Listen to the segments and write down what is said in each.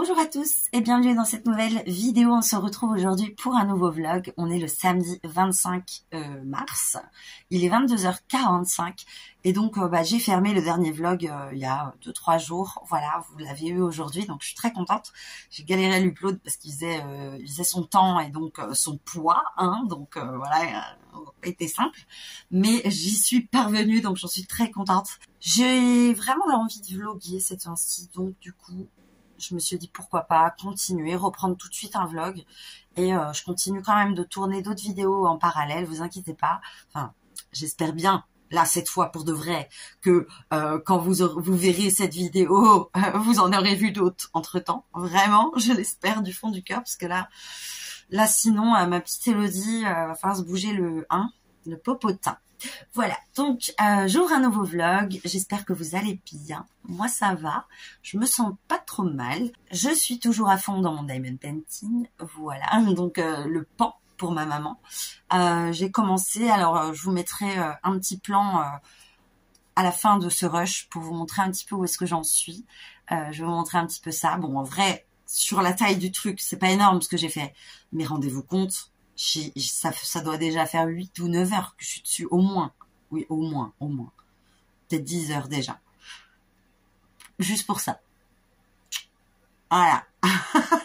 Bonjour à tous et bienvenue dans cette nouvelle vidéo. On se retrouve aujourd'hui pour un nouveau vlog. On est le samedi 25 euh, mars. Il est 22h45 et donc euh, bah, j'ai fermé le dernier vlog euh, il y a 2-3 jours. Voilà, vous l'avez eu aujourd'hui donc je suis très contente. J'ai galéré à l'upload parce qu'il faisait, son temps et donc son poids. Hein, donc voilà, était simple. Mais j'y suis parvenue donc j'en suis très contente. J'ai vraiment envie de vloguer cette fois-ci donc du coup je me suis dit pourquoi pas continuer, reprendre tout de suite un vlog. Et euh, je continue quand même de tourner d'autres vidéos en parallèle, vous inquiétez pas. Enfin, j'espère bien, là cette fois pour de vrai, que euh, quand vous, vous verrez cette vidéo, euh, vous en aurez vu d'autres entre-temps. Vraiment, je l'espère du fond du cœur, parce que là, là sinon, ma petite Élodie va se bouger le 1 popotin. Voilà, donc jour euh, j'ouvre un nouveau vlog, j'espère que vous allez bien. Moi ça va, je me sens pas trop mal. Je suis toujours à fond dans mon diamond painting, voilà, donc euh, le pan pour ma maman. Euh, j'ai commencé, alors je vous mettrai un petit plan à la fin de ce rush pour vous montrer un petit peu où est-ce que j'en suis. je vais vous montrer un petit peu ça. Bon, en vrai, sur la taille du truc, c'est pas énorme ce que j'ai fait, mais rendez-vous compte, ça, ça doit déjà faire 8 ou 9 heures que je suis dessus, au moins. Oui, au moins, au moins. Peut-être 10 heures déjà. Juste pour ça. Voilà.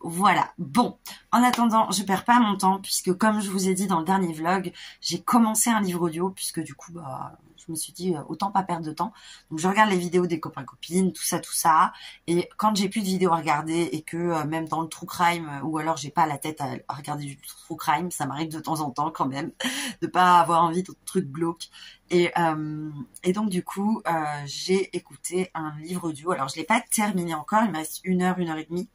voilà. Bon. En attendant, je perds pas mon temps puisque comme je vous ai dit dans le dernier vlog, j'ai commencé un livre audio puisque du coup, bah, je me suis dit euh, autant pas perdre de temps. Donc je regarde les vidéos des copains copines, tout ça, tout ça. Et quand j'ai plus de vidéos à regarder et que euh, même dans le true crime ou alors j'ai pas la tête à, regarder du true crime, ça m'arrive de temps en temps quand même de pas avoir envie de trucs glauques. Et, euh, et donc du coup j'ai écouté un livre audio. Alors je l'ai pas terminé encore, il me reste une heure, une heure et demie.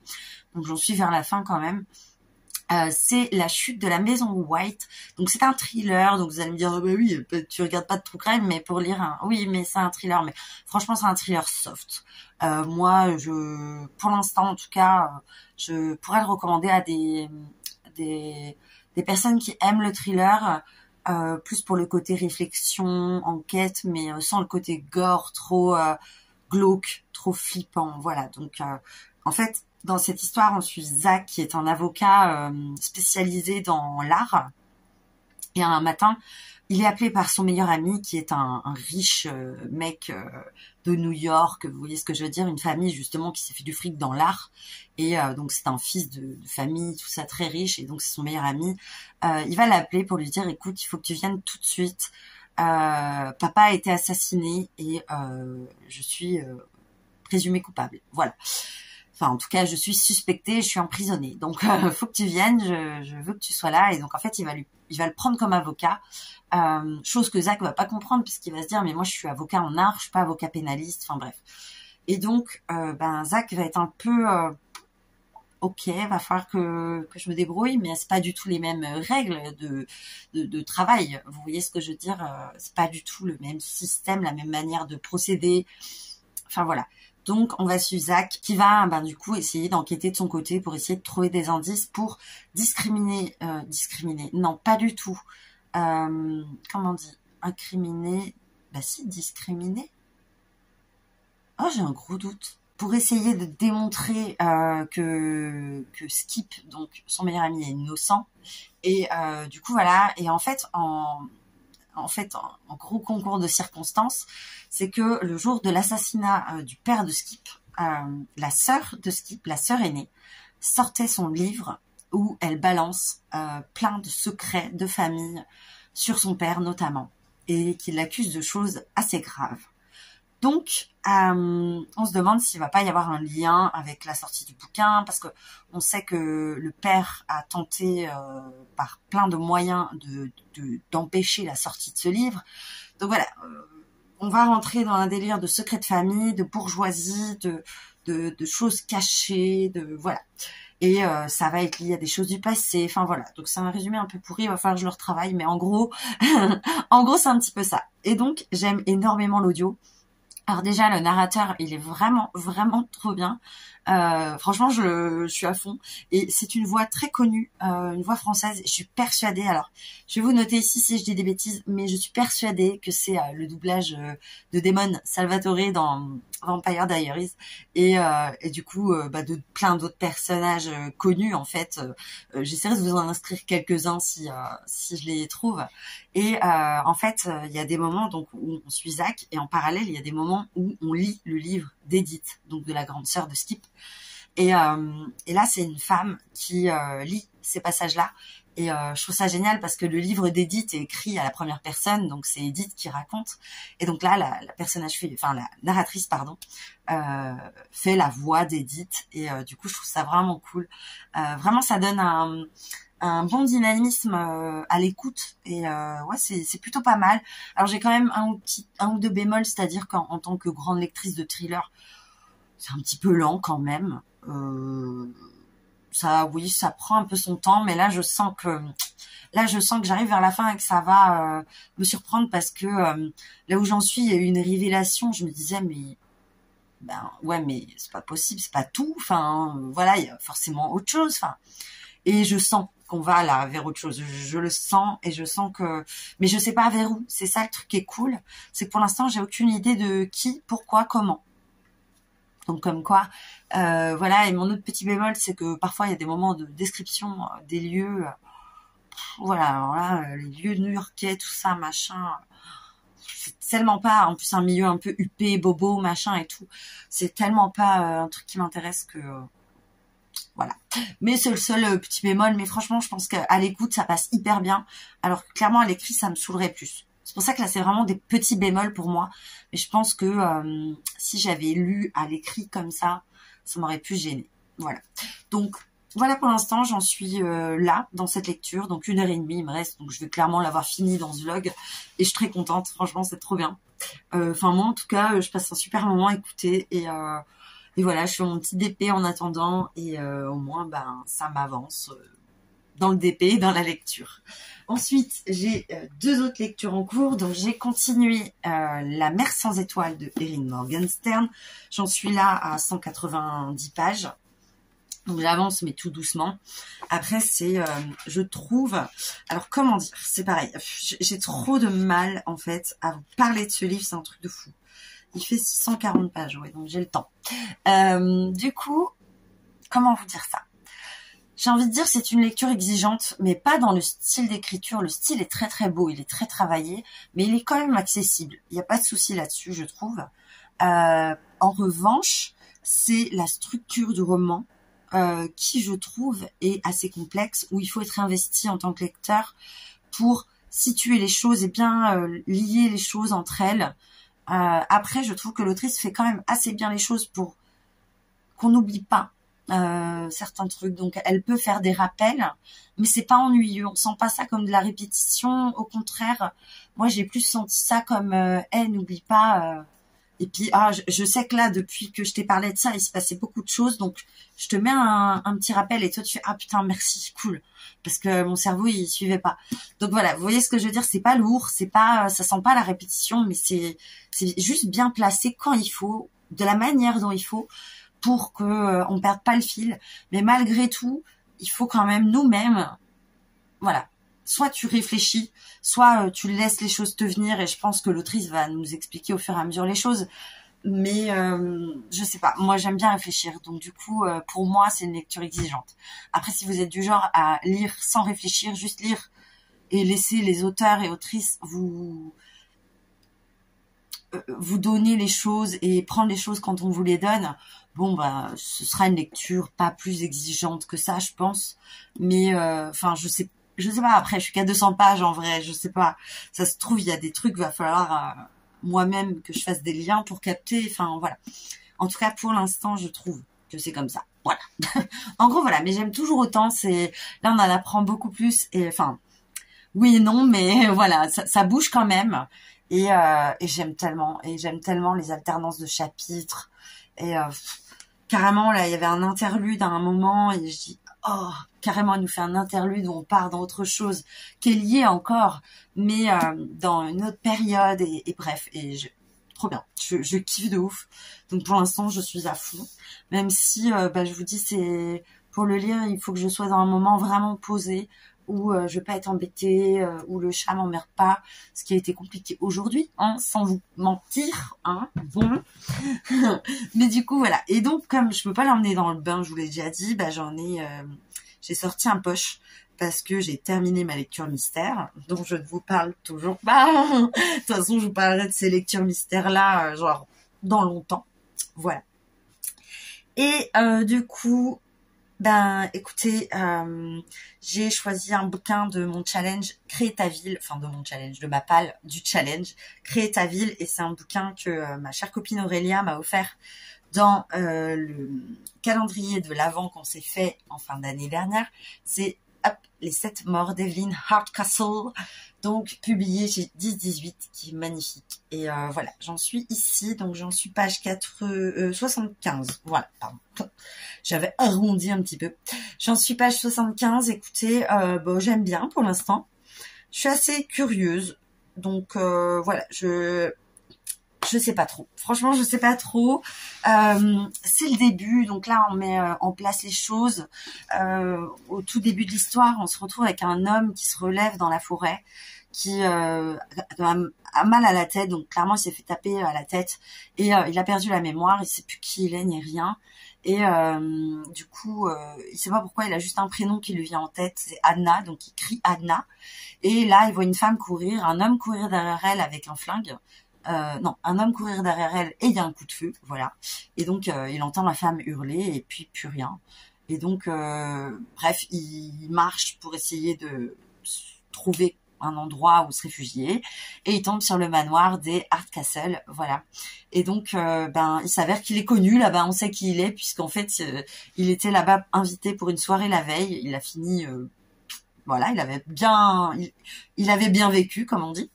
Donc j'en suis vers la fin quand même. Euh, c'est La chute de la maison White. Donc c'est un thriller. Donc vous allez me dire, ah, bah oui, euh, tu regardes pas de trucs crime, mais pour lire un, oui, mais c'est un thriller. Mais franchement, c'est un thriller soft. Euh, moi, je, pour l'instant en tout cas, je pourrais le recommander à des des, personnes qui aiment le thriller. plus pour le côté réflexion, enquête, mais sans le côté gore trop glauque, trop flippant. Voilà. Donc en fait, dans cette histoire, on suit Zach, qui est un avocat euh, spécialisé dans l'art. Et un matin, il est appelé par son meilleur ami, qui est un, riche euh, mec euh, de New York. Vous voyez ce que je veux dire Une famille justement qui s'est fait du fric dans l'art. Et donc c'est un fils de, famille, tout ça très riche. Et donc c'est son meilleur ami. il va l'appeler pour lui dire "Écoute, il faut que tu viennes tout de suite. papa a été assassiné et je suis présumé coupable." Voilà enfin en tout cas je suis suspectée, je suis emprisonnée. Donc euh, faut que tu viennes, je, veux que tu sois là. Et donc en fait il va il va le prendre comme avocat, euh, chose que Zach va pas comprendre puisqu'il va se dire mais moi je suis avocat en art, je suis pas avocat pénaliste. Enfin bref. Et donc euh, ben Zach va être un peu euh, ok, va falloir que, que je me débrouille, mais c'est pas du tout les mêmes règles de, de, de travail. Vous voyez ce que je veux dire C'est pas du tout le même système, la même manière de procéder. Enfin voilà. Donc on va suivre Zach qui va ben, du coup essayer d'enquêter de son côté pour essayer de trouver des indices pour discriminer, euh, discriminer, non pas du tout, euh, comment on dit, incriminer, bah si, discriminer. Oh j'ai un gros doute. Pour essayer de démontrer euh, que, que Skip, donc son meilleur ami, est innocent. Et du coup voilà, et en fait en en fait en, gros concours de circonstances, c'est que le jour de l'assassinat euh, du père de Skip, euh, la sœur de Skip, la sœur aînée, sortait son livre où elle balance euh, plein de secrets de famille sur son père notamment et qu'il l'accuse de choses assez graves. Donc, euh, on se demande s'il va pas y avoir un lien avec la sortie du bouquin, parce que on sait que le père a tenté euh, par plein de moyens d'empêcher la sortie de ce livre. Donc voilà, euh, on va rentrer dans un délire de secret de famille, de bourgeoisie, de, choses cachées, de voilà. Et ça va être lié à des choses du passé. Enfin voilà. Donc c'est un résumé un peu pourri. Il va falloir que je le retravaille, mais en gros, en gros c'est un petit peu ça. Et donc j'aime énormément l'audio. Alors déjà, le narrateur, il est vraiment, vraiment trop bien. Euh, franchement, je, suis à fond. Et c'est une voix très connue, euh, une voix française. Je suis persuadée. Alors, je vais vous noter ici si je dis des bêtises, mais je suis persuadée que c'est euh, le doublage de Damon Salvatore dans Vampire Diaries et, du coup bah, de plein d'autres personnages connus en fait. J'essaierai de vous en inscrire quelques-uns si si je les trouve. Et en fait, il y a des moments donc où on suit Zach et en parallèle, il y a des moments où on lit le livre d'Edith, donc de la grande sœur de Skip. Et, euh, et là, c'est une femme qui euh, lit ces passages-là. Et euh, je trouve ça génial parce que le livre d'Edith est écrit à la première personne, donc c'est Edith qui raconte. Et donc là, la, la personnage, enfin la narratrice, pardon, euh, fait la voix d'Edith. Et du coup, je trouve ça vraiment cool. vraiment, ça donne un, un bon dynamisme à l'écoute. Et ouais, c'est plutôt pas mal. Alors j'ai quand même un ou, petit, un ou deux bémols, c'est-à-dire qu'en tant que grande lectrice de thriller, c'est un petit peu lent quand même. Euh, ça, oui, ça prend un peu son temps, mais là, je sens que là, je sens que j'arrive vers la fin et que ça va euh, me surprendre parce que euh, là où j'en suis, il y a eu une révélation. Je me disais, mais ben ouais, mais c'est pas possible, c'est pas tout. Enfin, voilà, il y a forcément autre chose. Enfin, et je sens qu'on va là vers autre chose. je, le sens et je sens que, mais je sais pas vers où. C'est ça le truc qui est cool, c'est que pour l'instant j'ai aucune idée de qui, pourquoi, comment. Donc comme quoi, euh, voilà. Et mon autre petit bémol, c'est que parfois il y a des moments de description euh, des lieux. Euh, voilà, alors là, les lieux new-yorkais, tout ça, machin. C'est tellement pas, en plus un milieu un peu huppé, bobo, machin et tout. C'est tellement pas un truc qui m'intéresse que voilà. Mais c'est le seul petit bémol. Mais franchement, je pense qu'à l'écoute, ça passe hyper bien. Alors clairement, à l'écrit, ça me saoulerait plus. C'est pour ça que là, c'est vraiment des petits bémols pour moi. Mais je pense que euh, si j'avais lu à l'écrit comme ça, ça m'aurait pu gêner. Voilà. Donc, voilà pour l'instant, j'en suis euh, là dans cette lecture. Donc, une heure et demie, il me reste. Donc, je vais clairement l'avoir fini dans ce vlog. Et je suis très contente. Franchement, c'est trop bien. Euh, enfin, moi, en tout cas, je passe un super moment à écouter. Et, et voilà, je fais mon petit DP en attendant. Et au moins, ben, ça m'avance dans le DP et dans la lecture. Ensuite, j'ai euh, deux autres lectures en cours. Donc, j'ai continué euh, La mer sans étoiles de Erin Morgenstern. J'en suis là à 190 pages. Donc, j'avance, mais tout doucement. Après, c'est, euh, je trouve, alors comment dire, c'est pareil. J'ai trop de mal, en fait, à vous parler de ce livre. C'est un truc de fou. Il fait 140 pages, ouais, donc j'ai le temps. du coup, comment vous dire ça j'ai envie de dire c'est une lecture exigeante, mais pas dans le style d'écriture. Le style est très très beau, il est très travaillé, mais il est quand même accessible. Il n'y a pas de souci là-dessus, je trouve. Euh, en revanche, c'est la structure du roman euh, qui, je trouve, est assez complexe, où il faut être investi en tant que lecteur pour situer les choses et bien euh, lier les choses entre elles. après, je trouve que l'autrice fait quand même assez bien les choses pour qu'on n'oublie pas euh, certains trucs. Donc elle peut faire des rappels, mais c'est pas ennuyeux. On sent pas ça comme de la répétition. Au contraire, moi j'ai plus senti ça comme elle euh, n'oublie pas. Euh. et puis ah, je, sais que là depuis que je t'ai parlé de ça, il se passait beaucoup de choses. Donc je te mets un, petit rappel et toi tu fais ah putain merci cool parce que mon cerveau il suivait pas. Donc voilà, vous voyez ce que je veux dire, c'est pas lourd, c'est pas ça sent pas la répétition, mais c'est c'est juste bien placé quand il faut, de la manière dont il faut pour que euh, on perde pas le fil. Mais malgré tout, il faut quand même nous-mêmes, voilà. Soit tu réfléchis, soit euh, tu laisses les choses te venir. Et je pense que l'autrice va nous expliquer au fur et à mesure les choses. Mais euh, je sais pas. Moi, j'aime bien réfléchir. Donc du coup, pour moi, c'est une lecture exigeante. Après, si vous êtes du genre à lire sans réfléchir, juste lire et laisser les auteurs et autrices vous vous donner les choses et prendre les choses quand on vous les donne, bon bah ce sera une lecture pas plus exigeante que ça, je pense. Mais euh, enfin, je sais, je sais pas. Après, je suis qu'à 200 pages en vrai, je sais pas. Ça se trouve, il y a des trucs, va falloir euh, moi-même que je fasse des liens pour capter. Enfin voilà. En tout cas, pour l'instant, je trouve que c'est comme ça. Voilà. en gros, voilà. Mais j'aime toujours autant. C'est là, on en apprend beaucoup plus. Et enfin, oui et non, mais voilà, ça bouge quand même. Euh, et, j'aime tellement, et j'aime tellement les alternances de chapitres. Et euh, carrément, là, il y avait un interlude à un moment, et je dis, oh, carrément, elle nous fait un interlude où on part dans autre chose, qui est lié encore, mais euh, dans une autre période, et, bref, et trop bien. Je, kiffe de ouf. Donc pour l'instant, je suis à fond. Même si, bah, je vous dis, c'est pour le lire, il faut que je sois dans un moment vraiment posé où je euh, je vais pas être embêtée, euh, où le chat m'emmerde pas, ce qui a été compliqué aujourd'hui, hein, sans vous mentir, hein, bon. Mais du coup, voilà. Et donc, comme je peux pas l'emmener dans le bain, je vous l'ai déjà dit, bah, j'en ai, euh, j'ai sorti un poche parce que j'ai terminé ma lecture mystère, dont je ne vous parle toujours pas. de toute façon, je vous parlerai de ces lectures mystères-là, genre, dans longtemps. Voilà. Et du coup, ben, écoutez, euh, j'ai choisi un bouquin de mon challenge Créer ta ville, enfin de mon challenge, de ma du challenge Créer ta ville, et c'est un bouquin que euh, ma chère copine Aurélia m'a offert dans euh, le calendrier de l'avant qu'on s'est fait en fin d'année dernière. C'est hop, les sept morts d'Evelyn Hardcastle, donc publié chez 10-18, qui est magnifique. Et euh, voilà, j'en suis ici, donc j'en suis page 4, 75. Euh, voilà, pardon. J'avais arrondi un petit peu. J'en suis page 75, écoutez, euh, j'aime bien pour l'instant. Je suis assez curieuse, donc voilà, je je sais pas trop. Franchement, je sais pas trop. Euh, c'est le début, donc là on met euh, en place les choses. Euh, au tout début de l'histoire, on se retrouve avec un homme qui se relève dans la forêt, qui a, mal à la tête, donc clairement il s'est fait taper à la tête et il a perdu la mémoire, il sait plus qui il est ni rien. Et du coup, il sait pas pourquoi, il a juste un prénom qui lui vient en tête, c'est Anna, donc il crie Anna. Et là, il voit une femme courir, un homme courir derrière elle avec un flingue. Euh, non, un homme courir derrière elle et il y a un coup de feu, voilà. Et donc euh, il entend la femme hurler et puis plus rien. Et donc, euh, bref, il marche pour essayer de trouver un endroit où se réfugier et il tombe sur le manoir des Hardcastle, voilà. Et donc, ben, il s'avère qu'il est connu là-bas, on sait qui il est puisqu'en fait, il était là-bas invité pour une soirée la veille. Il a fini voilà, il avait bien, il, avait bien vécu, comme on dit.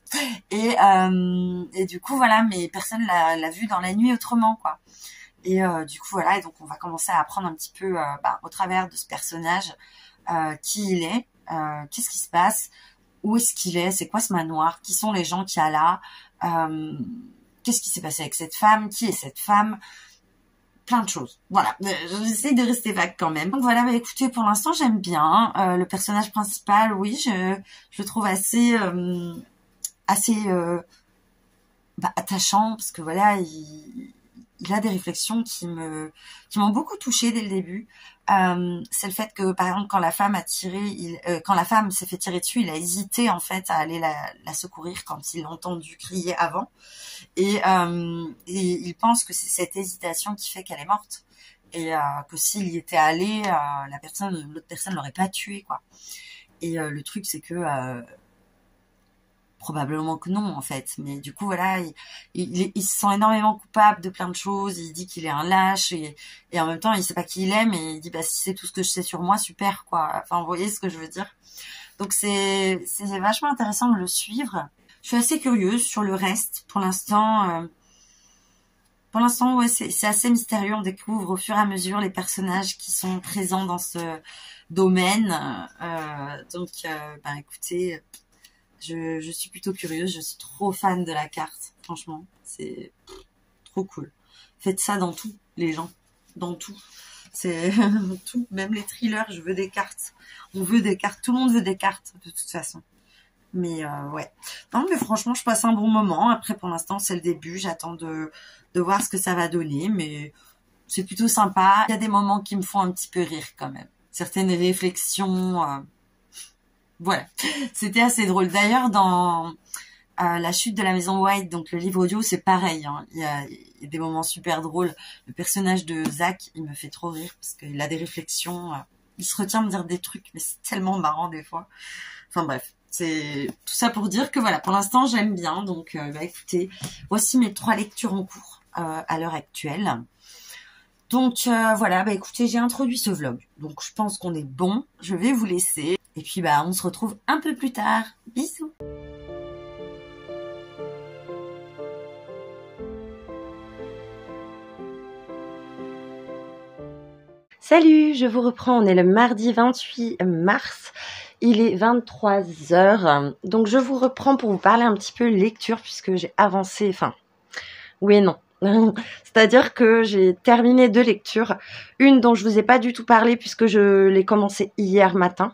Et, euh, et du coup, voilà, mais personne l'a, l'a vu dans la nuit autrement, quoi. Et euh, du coup, voilà, et donc on va commencer à apprendre un petit peu, euh, bah, au travers de ce personnage, qui il est, qu'est-ce qui se passe, où est-ce qu'il est, c'est quoi ce manoir, qui sont les gens qu'il y a là, qu'est-ce qui s'est passé avec cette femme, qui est cette femme plein de choses. Voilà, euh, j'essaie de rester vague quand même. Donc voilà, bah, écoutez, pour l'instant j'aime bien euh, le personnage principal. Oui, je le trouve assez euh, assez bah, attachant parce que voilà, il, a des réflexions qui me qui m'ont beaucoup touchée dès le début. Euh, c'est le fait que par exemple quand la femme a tiré, il, euh, quand la femme s'est fait tirer dessus, il a hésité en fait à aller la, secourir quand il l'a entendu crier avant, euh, et, il pense que c'est cette hésitation qui fait qu'elle est morte et que s'il y était allé, la personne, l'autre personne l'aurait pas tué quoi. Et le truc c'est que Probablement que non, en fait. Mais du coup, voilà, il, il, se sent énormément coupable de plein de choses. Il dit qu'il est un lâche et, et, en même temps, il sait pas qui il est, mais il dit bah si c'est tout ce que je sais sur moi, super quoi. Enfin, vous voyez ce que je veux dire. Donc c'est c'est vachement intéressant de le suivre. Je suis assez curieuse sur le reste. Pour l'instant, euh, pour l'instant, ouais, c'est assez mystérieux. On découvre au fur et à mesure les personnages qui sont présents dans ce domaine. Euh, donc, euh, bah, écoutez, je, suis plutôt curieuse, je suis trop fan de la carte, franchement, c'est trop cool. Faites ça dans tout, les gens, dans tout. C'est tout, même les thrillers, je veux des cartes. On veut des cartes, tout le monde veut des cartes, de toute façon. Mais euh, ouais. Non, mais franchement, je passe un bon moment. Après, pour l'instant, c'est le début. J'attends de, de voir ce que ça va donner, mais c'est plutôt sympa. Il y a des moments qui me font un petit peu rire quand même. Certaines réflexions. Euh... Voilà, c'était assez drôle. D'ailleurs, dans euh, la chute de la maison White, donc le livre audio, c'est pareil. Hein. Il, y a, des moments super drôles. Le personnage de Zach, il me fait trop rire parce qu'il a des réflexions. Euh, il se retient de dire des trucs, mais c'est tellement marrant des fois. Enfin bref, c'est tout ça pour dire que voilà, pour l'instant j'aime bien. Donc euh, bah, écoutez, voici mes trois lectures en cours à l'heure actuelle. Donc euh, voilà, bah écoutez, j'ai introduit ce vlog. Donc je pense qu'on est bon. Je vais vous laisser. Et puis bah on se retrouve un peu plus tard. Bisous Salut, je vous reprends. On est le mardi 28 mars. Il est 23h. Donc je vous reprends pour vous parler un petit peu lecture puisque j'ai avancé. Enfin, oui et non. C'est-à-dire que j'ai terminé deux lectures, une dont je vous ai pas du tout parlé puisque je l'ai commencée hier matin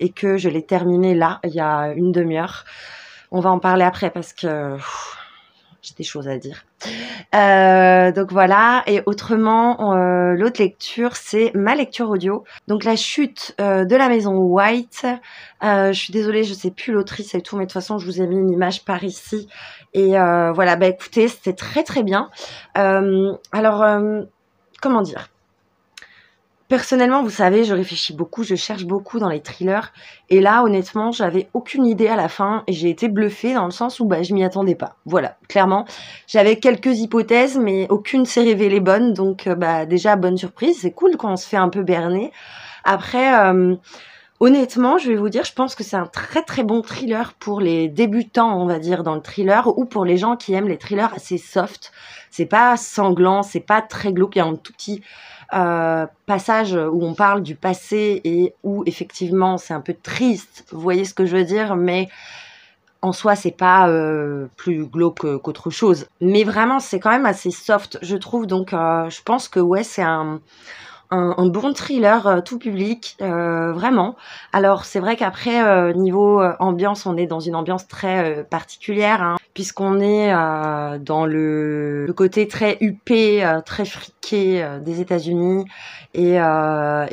et que je l'ai terminée là il y a une demi-heure. On va en parler après parce que j'ai des choses à dire. Euh, donc voilà. Et autrement, euh, l'autre lecture, c'est ma lecture audio. Donc la chute euh, de la maison White. je suis désolée, je sais plus l'autrice et tout, mais de toute façon, je vous ai mis une image par ici. Et voilà, bah écoutez, c'était très très bien. alors, comment dire Personnellement, vous savez, je réfléchis beaucoup, je cherche beaucoup dans les thrillers. Et là, honnêtement, j'avais aucune idée à la fin et j'ai été bluffée dans le sens où bah, je m'y attendais pas. Voilà, clairement. J'avais quelques hypothèses, mais aucune s'est révélée bonne. Donc, euh, bah, déjà, bonne surprise. C'est cool quand on se fait un peu berner. Après, euh, honnêtement, je vais vous dire, je pense que c'est un très très bon thriller pour les débutants, on va dire, dans le thriller ou pour les gens qui aiment les thrillers assez soft. C'est pas sanglant, c'est pas très glauque. Il y a un tout petit euh, passage où on parle du passé et où effectivement c'est un peu triste, vous voyez ce que je veux dire, mais en soi c'est pas euh, plus glauque qu'autre chose. Mais vraiment c'est quand même assez soft, je trouve, donc euh, je pense que ouais c'est un un, bon thriller euh, tout public, euh, vraiment. Alors c'est vrai qu'après euh, niveau ambiance, on est dans une ambiance très particulière, hein, puisqu'on est dans le, côté très huppé, très friqué des États-Unis, et, et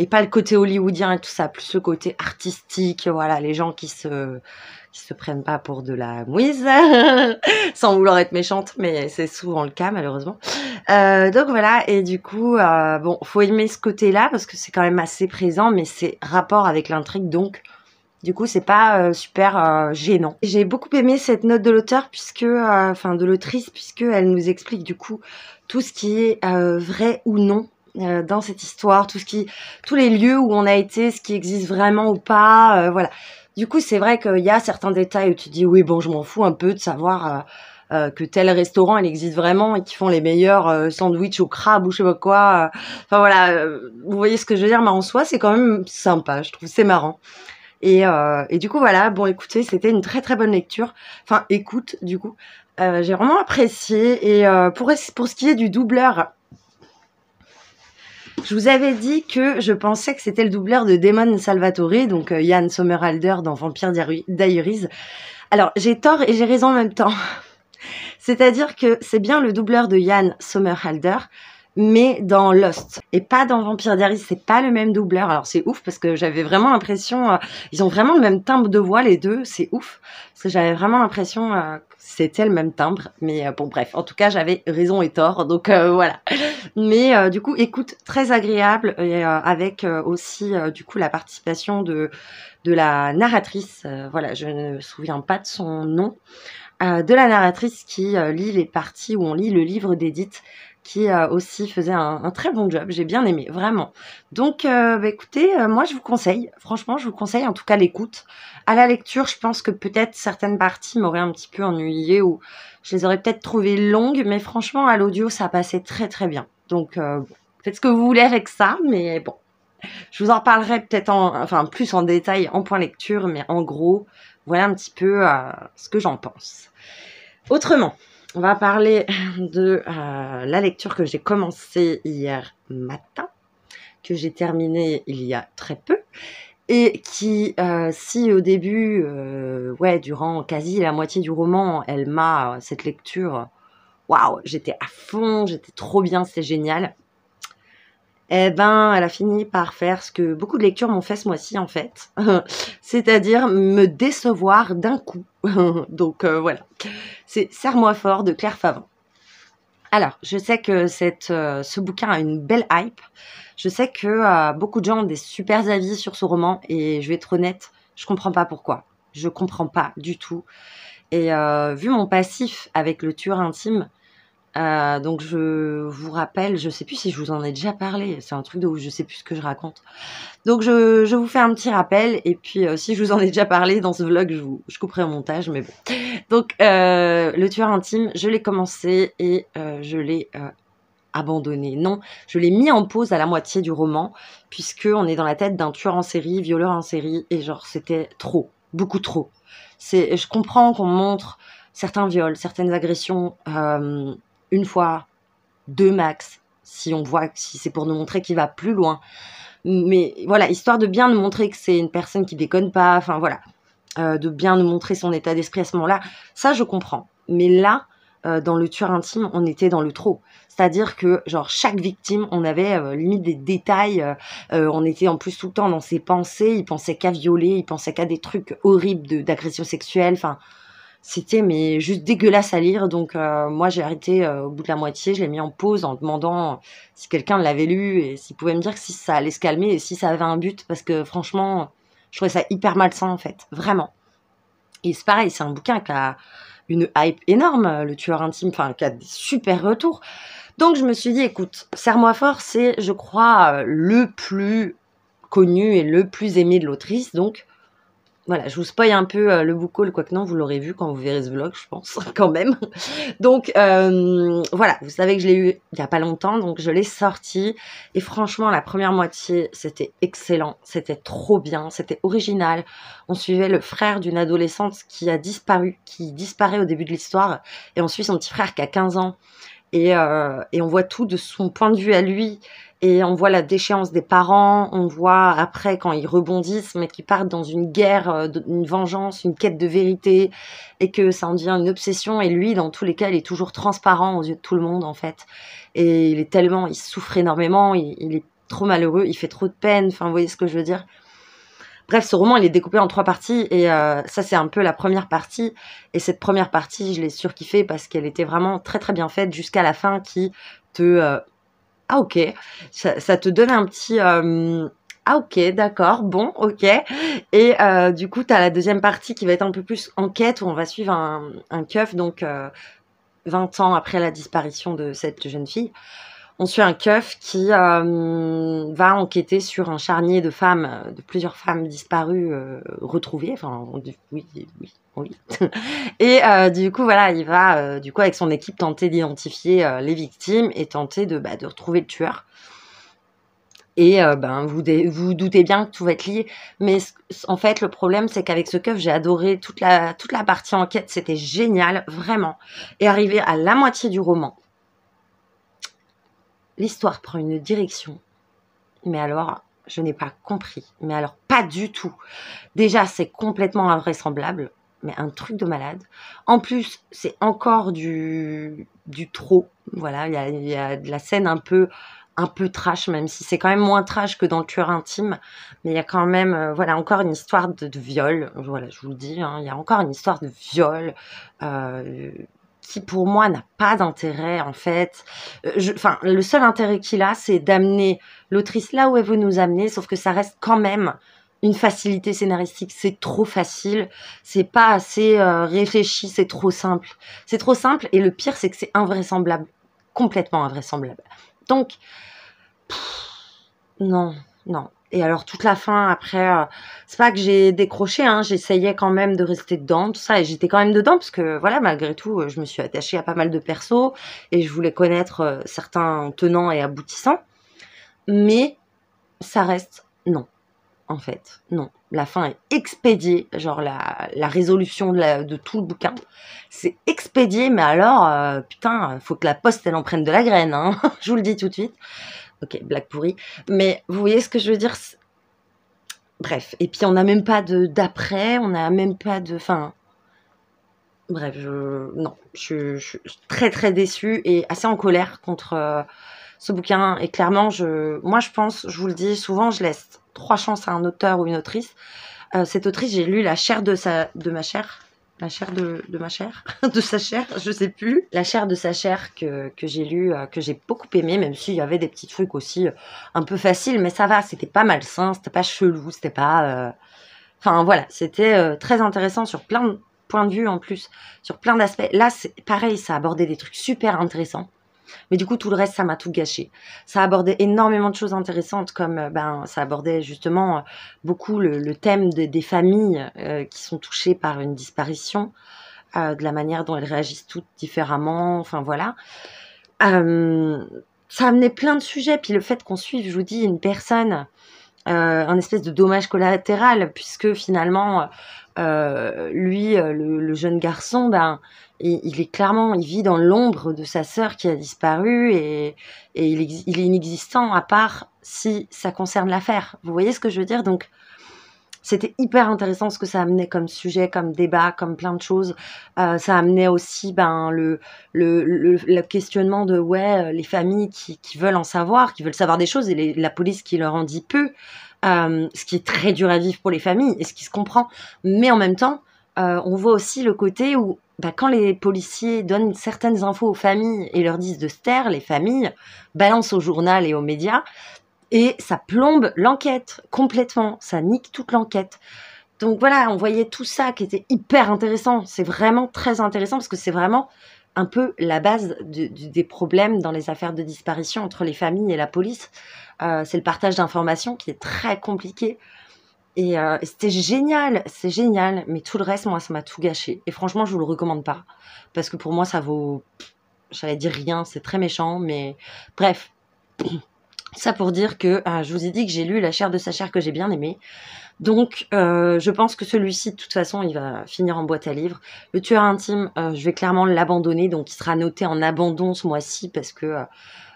pas le côté hollywoodien et tout ça, plus ce côté artistique, voilà, les gens qui se qui se prennent pas pour de la mouise, sans vouloir être méchante, mais c'est souvent le cas malheureusement. Euh, donc voilà, et du coup, euh, bon, faut aimer ce côté-là parce que c'est quand même assez présent, mais c'est rapport avec l'intrigue, donc du coup, c'est pas euh, super gênant. J'ai beaucoup aimé cette note de l'auteur puisque, enfin, de l'autrice puisque elle nous explique du coup tout ce qui est vrai ou non dans cette histoire, tout ce qui, tous les lieux où on a été, ce qui existe vraiment ou pas, voilà. Du coup, c'est vrai qu'il y a certains détails où tu dis oui, bon, je m'en fous un peu de savoir euh, euh, que tel restaurant il existe vraiment et qu'ils font les meilleurs euh, sandwichs au crabe ou je sais pas quoi. Enfin voilà, vous voyez ce que je veux dire, mais en soi, c'est quand même sympa, je trouve, c'est marrant. Et, et, du coup, voilà, bon, écoutez, c'était une très très bonne lecture. Enfin, écoute, du coup. j'ai vraiment apprécié. Et pour ce qui est du doubleur, je vous avais dit que je pensais que c'était le doubleur de Damon Salvatore, donc Yann euh, Sommerhalder dans Vampire Diaries. Alors, j'ai tort et j'ai raison en même temps. C'est-à-dire que c'est bien le doubleur de Yann Sommerhalder, mais dans Lost et pas dans Vampire Diaries, c'est pas le même doubleur. Alors c'est ouf parce que j'avais vraiment l'impression euh, ils ont vraiment le même timbre de voix les deux, c'est ouf parce que j'avais vraiment l'impression euh, c'était le même timbre. Mais euh, bon, bref, en tout cas, j'avais raison et tort. Donc euh, voilà. Mais euh, du coup, écoute très agréable avec aussi du coup la participation de de la narratrice. voilà, je ne me souviens pas de son nom. de la narratrice qui lit les parties où on lit le livre d'Edith qui euh, aussi faisait un, très bon job. J'ai bien aimé, vraiment. Donc, euh, bah, écoutez, euh, moi, je vous conseille, franchement, je vous conseille en tout cas l'écoute. À la lecture, je pense que peut-être certaines parties m'auraient un petit peu ennuyée ou je les aurais peut-être trouvées longues, mais franchement, à l'audio, ça passait très très bien. Donc, faites ce que vous voulez avec ça, mais bon. Je vous en parlerai peut-être en, enfin, plus en détail en point lecture, mais en gros, voilà un petit peu ce que j'en pense. Autrement, on va parler de euh, la lecture que j'ai commencée hier matin, que j'ai terminée il y a très peu, et qui, euh, si au début, euh, ouais, durant quasi la moitié du roman, elle m'a, cette lecture, waouh, j'étais à fond, j'étais trop bien, c'est génial eh ben, elle a fini par faire ce que beaucoup de lectures m'ont fait ce mois-ci, en fait. C'est-à-dire me décevoir d'un coup. Donc euh, voilà. C'est Serre-moi fort de Claire Favant. Alors, je sais que euh, ce bouquin a une belle hype. Je sais que euh, beaucoup de gens ont des super avis sur ce roman et je vais être honnête, je comprends pas pourquoi. Je comprends pas du tout. Et vu mon passif avec le tueur intime, euh, donc je vous rappelle, je sais plus si je vous en ai déjà parlé, c'est un truc de où je sais plus ce que je raconte. Donc je, vous fais un petit rappel et puis euh, si je vous en ai déjà parlé dans ce vlog, je couperai au montage, mais bon. Donc euh, le tueur intime, je l'ai commencé et je l'ai abandonné. Non, je l'ai mis en pause à la moitié du roman puisque on est dans la tête d'un tueur en série, violeur en série et genre c'était trop, beaucoup trop. C'est, je comprends qu'on montre certains viols, certaines agressions une fois, deux max, si on voit, si c'est pour nous montrer qu'il va plus loin. Mais voilà, histoire de bien nous montrer que c'est une personne qui déconne pas, enfin voilà, euh, de bien nous montrer son état d'esprit à ce moment-là, ça je comprends. Mais là, euh, dans le tueur intime, on était dans le trop. C'est-à-dire que, genre, chaque victime, on avait euh, limite des détails. on était en plus tout le temps dans ses pensées. Il pensait qu'à violer, il pensait qu'à des trucs horribles d'agression sexuelle. Enfin, c'était mais juste dégueulasse à lire. Donc euh, moi j'ai arrêté euh, au bout de la moitié, je l'ai mis en pause en demandant si quelqu'un l'avait lu et s'il pouvait me dire si ça allait se calmer et si ça avait un but parce que franchement je trouvais ça hyper malsain en fait, vraiment. Et c'est pareil, c'est un bouquin qui a une hype énorme, le tueur intime, enfin qui a des super retours. Donc je me suis dit écoute, serre-moi fort, c'est je crois euh, le plus connu et le plus aimé de l'autrice. Donc voilà, je vous spoil un peu euh, le book quoi quoique non, vous l'aurez vu quand vous verrez ce vlog, je pense, quand même. Donc euh, voilà, vous savez que je l'ai eu il n'y a pas longtemps, donc je l'ai sorti. Et franchement, la première moitié, c'était excellent, c'était trop bien, c'était original. On suivait le frère d'une adolescente qui a disparu, qui disparaît au début de l'histoire, et on suit son petit frère qui a 15 ans. Et, euh, et, on voit tout de son point de vue à lui et on voit la déchéance des parents, on voit après quand ils rebondissent, mais qu'ils partent dans une guerre, euh, une vengeance, une quête de vérité, et que ça en devient une obsession. Et lui, dans tous les cas, il est toujours transparent aux yeux de tout le monde, en fait. Et il est tellement, il souffre énormément, il, est trop malheureux, il fait trop de peine. Enfin, vous voyez ce que je veux dire Bref, ce roman, il est découpé en trois parties et euh, ça, c'est un peu la première partie. Et cette première partie, je l'ai surkiffée parce qu'elle était vraiment très très bien faite jusqu'à la fin qui te euh, ah ok, ça, te donnait un petit euh, ah ok, d'accord, bon, ok. Et euh, du coup, tu as la deuxième partie qui va être un peu plus enquête où on va suivre un, un keuf, donc 20 euh, ans après la disparition de cette jeune fille on suit un keuf qui euh, va enquêter sur un charnier de femmes, euh, de plusieurs femmes disparues, euh, retrouvées. Enfin, oui, oui, oui. et du coup, voilà, il va, du coup, avec son équipe, tenter d'identifier les victimes et tenter de, bah, de retrouver le tueur. Et ben, vous, vous doutez bien que tout va être lié. Mais en fait, le problème, c'est qu'avec ce keuf, j'ai adoré toute la, toute la partie enquête. C'était génial, vraiment. Et arrivé à la moitié du roman, l'histoire prend une direction. Mais alors, je n'ai pas compris. Mais alors, pas du tout. Déjà, c'est complètement invraisemblable. Mais un truc de malade. En plus, c'est encore du, du trop. Voilà, il y a, de la scène un peu un peu trash, même si c'est quand même moins trash que dans le tueur intime, mais il y a quand même, euh, voilà, encore une histoire de, viol, voilà, je vous le dis, hein, il y a encore une histoire de viol, euh, qui pour moi n'a pas d'intérêt en fait. Euh, enfin, le seul intérêt qu'il a, c'est d'amener l'autrice là où elle veut nous amener, sauf que ça reste quand même une facilité scénaristique. C'est trop facile, c'est pas assez euh, réfléchi, c'est trop simple. C'est trop simple et le pire, c'est que c'est invraisemblable, complètement invraisemblable. Donc, non, non. Et alors toute la fin après, euh, c'est pas que j'ai décroché, hein, j'essayais quand même de rester dedans, tout ça, et j'étais quand même dedans parce que voilà, malgré tout, euh, je me suis attachée à pas mal de persos et je voulais connaître euh, certains tenants et aboutissants. Mais ça reste non, en fait, non. La fin est expédiée, genre la, résolution de, tout le bouquin, c'est expédié, mais alors putain, faut que la poste elle en prenne de la graine, hein. je vous le dis tout de suite. Ok, blague pourrie. Mais vous voyez ce que je veux dire Bref. Et puis on n'a même pas de d'après, on n'a même pas de. Enfin. Bref, je, non, je, suis très très déçue et assez en colère contre euh, ce bouquin. Et clairement, je, moi je pense, je vous le dis souvent, je laisse trois chances à un auteur ou une autrice. Euh, cette autrice, j'ai lu La chair de, sa, de ma chair, la chair de, ma chair, de sa chair, je sais plus. La chair de sa chair que, j'ai lu, euh, que j'ai beaucoup aimé, même s'il y avait des petits trucs aussi euh, un peu faciles, mais ça va, c'était pas malsain, c'était pas chelou, c'était pas. Euh, enfin voilà, c'était très intéressant sur plein de points de vue en plus, sur plein d'aspects. Là, c'est pareil, ça abordait des trucs super intéressants. Mais du coup, tout le reste, ça m'a tout gâché. Ça abordait énormément de choses intéressantes, comme euh, ben, ça abordait justement euh, beaucoup le, thème des familles euh, qui sont touchées par une disparition, de la manière dont elles réagissent toutes différemment, enfin voilà. ça amenait plein de sujets, puis le fait qu'on suive, je vous dis, une personne, un espèce de dommage collatéral, puisque finalement, lui, le, jeune garçon, ben, il est clairement, il vit dans l'ombre de sa sœur qui a disparu et, il, est inexistant à part si ça concerne l'affaire. Vous voyez ce que je veux dire Donc, c'était hyper intéressant ce que ça amenait comme sujet, comme débat, comme plein de choses. Euh, ça amenait aussi ben, le, questionnement de ouais, euh, les familles qui, veulent en savoir, qui veulent savoir des choses et la police qui leur en dit peu. Euh, ce qui est très dur à vivre pour les familles et ce qui se comprend. Mais en même temps, euh, on voit aussi le côté où bah, quand les policiers donnent certaines infos aux familles et leur disent de se taire, les familles balancent au journal et aux médias et ça plombe l'enquête complètement, ça nique toute l'enquête. Donc voilà, on voyait tout ça qui était hyper intéressant. C'est vraiment très intéressant parce que c'est vraiment un peu la base des problèmes dans les affaires de disparition entre les familles et la police. Euh, c'est le partage d'informations qui est très compliqué. Et, euh, c'était génial, c'est génial, mais tout le reste, moi, ça m'a tout gâché. Et franchement, je vous le recommande pas. Parce que pour moi, ça vaut. J'allais dire rien, c'est très méchant, mais bref. Ça pour dire que euh, je vous ai dit que j'ai lu La chair de sa chair que j'ai bien aimé. Donc, euh, je pense que celui-ci, de toute façon, il va finir en boîte à livres. Le tueur intime, je vais clairement l'abandonner, donc il sera noté en abandon ce mois-ci parce que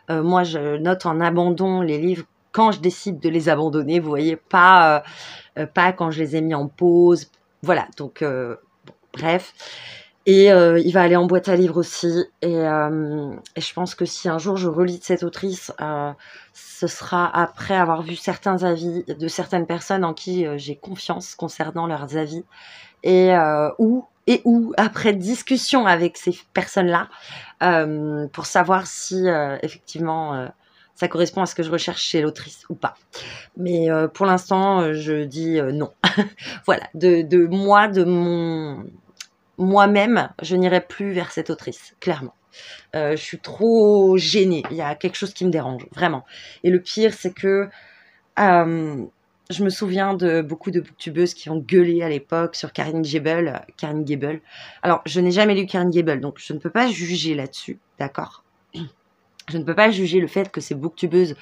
moi, je note en abandon les livres quand je décide de les abandonner, vous voyez, pas, euh, euh, pas quand je les ai mis en pause. Voilà, donc euh, bref. Et il va aller en boîte à livres aussi. Et, je pense que si un jour je relis de cette autrice, ce sera après avoir vu certains avis de certaines personnes en qui j'ai confiance concernant leurs avis. Et où et ou après discussion avec ces personnes-là pour savoir si effectivement ça correspond à ce que je recherche chez l'autrice ou pas. Mais euh, pour l'instant, euh, je dis euh, non. voilà, de, moi, de mon moi-même, je n'irai plus vers cette autrice, clairement. je suis trop gênée. Il y a quelque chose qui me dérange, vraiment. Et le pire, c'est que je me souviens de beaucoup de booktubeuses qui ont gueulé à l'époque sur Karine Gable. Karine Gable. Alors, je n'ai jamais lu Karine Gable, donc je ne peux pas juger là-dessus, d'accord je ne peux pas juger le fait que ces booktubeuses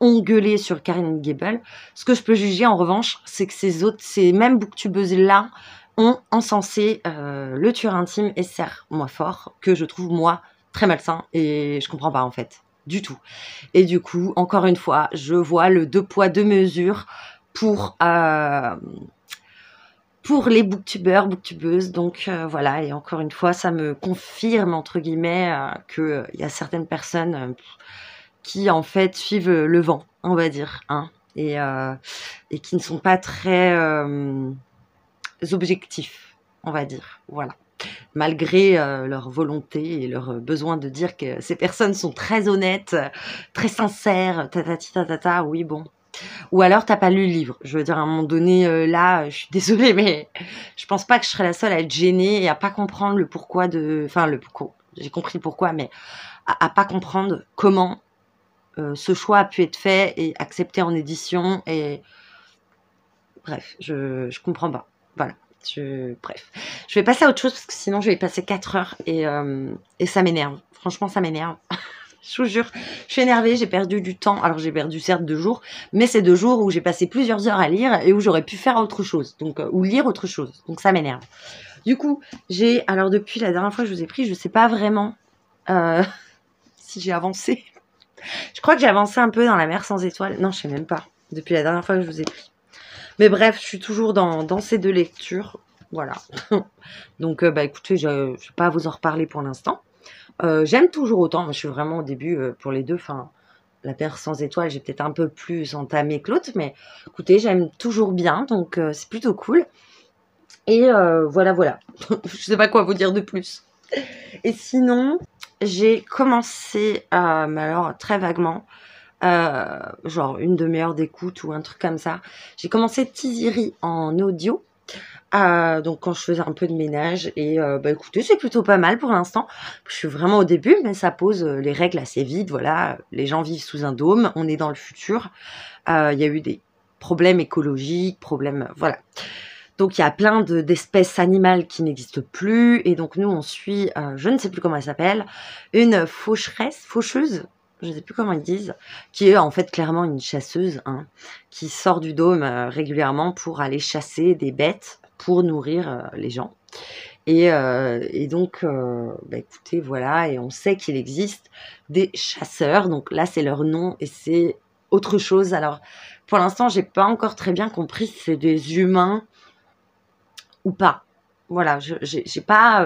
ont gueulé sur Karine Gable. Ce que je peux juger en revanche, c'est que ces autres, ces mêmes booktubeuses-là ont encensé euh, le tueur intime et serre moins fort, que je trouve moi très malsain et je comprends pas en fait du tout. Et du coup, encore une fois, je vois le deux poids deux mesures pour euh, pour les booktubeurs, booktubeuses. Donc euh, voilà, et encore une fois, ça me confirme, entre guillemets, euh, que qu'il euh, y a certaines personnes qui, en fait, suivent le vent, on va dire, hein, et, et, qui ne sont pas très objectifs, on va dire. Voilà. Malgré leur volonté et leur besoin de dire que ces personnes sont très honnêtes, très sincères, tatati tatata, oui, bon, ou alors t'as pas lu le livre. Je veux dire, à un moment donné, euh, là, euh, je suis désolée, mais je pense pas que je serais la seule à être gênée et à pas comprendre le pourquoi de. Enfin, le pourquoi. J'ai compris pourquoi, mais à, pas comprendre comment euh, ce choix a pu être fait et accepté en édition. Et bref, je, comprends pas. Voilà. Je, bref, je vais passer à autre chose parce que sinon je vais passer 4 heures et, et ça m'énerve. Franchement, ça m'énerve. je vous jure. Je suis énervée, j'ai perdu du temps. Alors j'ai perdu certes deux jours, mais c'est deux jours où j'ai passé plusieurs heures à lire et où j'aurais pu faire autre chose, donc euh, ou lire autre chose. Donc ça m'énerve. Du coup, j'ai alors depuis la dernière fois que je vous ai pris, je sais pas vraiment euh, si j'ai avancé. Je crois que j'ai avancé un peu dans la mer sans étoiles. Non, je sais même pas. Depuis la dernière fois que je vous ai pris. Mais bref, je suis toujours dans, ces deux lectures. Voilà. donc, euh, bah écoutez, je ne vais pas vous en reparler pour l'instant. Euh, j'aime toujours autant. je suis vraiment au début euh, pour les deux. la paire sans étoiles, j'ai peut-être un peu plus entamé que l'autre, mais écoutez, j'aime toujours bien, donc euh, c'est plutôt cool. Et voilà, voilà. je ne sais pas quoi vous dire de plus. Et sinon, j'ai commencé, mais alors très vaguement, genre une demi-heure d'écoute ou un truc comme ça. J'ai commencé Tiziri en audio. Euh, donc quand je faisais un peu de ménage et euh, bah écoutez c'est plutôt pas mal pour l'instant. Je suis vraiment au début mais ça pose euh, les règles assez vite. Voilà, les gens vivent sous un dôme, on est dans le futur. Il y a eu des problèmes écologiques, problèmes voilà. Donc il y a plein d'espèces animales qui n'existent plus et donc nous on suit, je ne sais plus comment elle s'appelle, une faucheresse, faucheuse, je ne sais plus comment ils disent, qui est en fait clairement une chasseuse, hein, qui sort du dôme euh, régulièrement pour aller chasser des bêtes pour nourrir euh, les gens. Et, euh, donc, bah, écoutez, voilà, et on sait qu'il existe des chasseurs, donc là c'est leur nom et c'est autre chose. Alors, pour l'instant, je j'ai pas encore très bien compris si c'est des humains ou pas. Voilà, je j'ai pas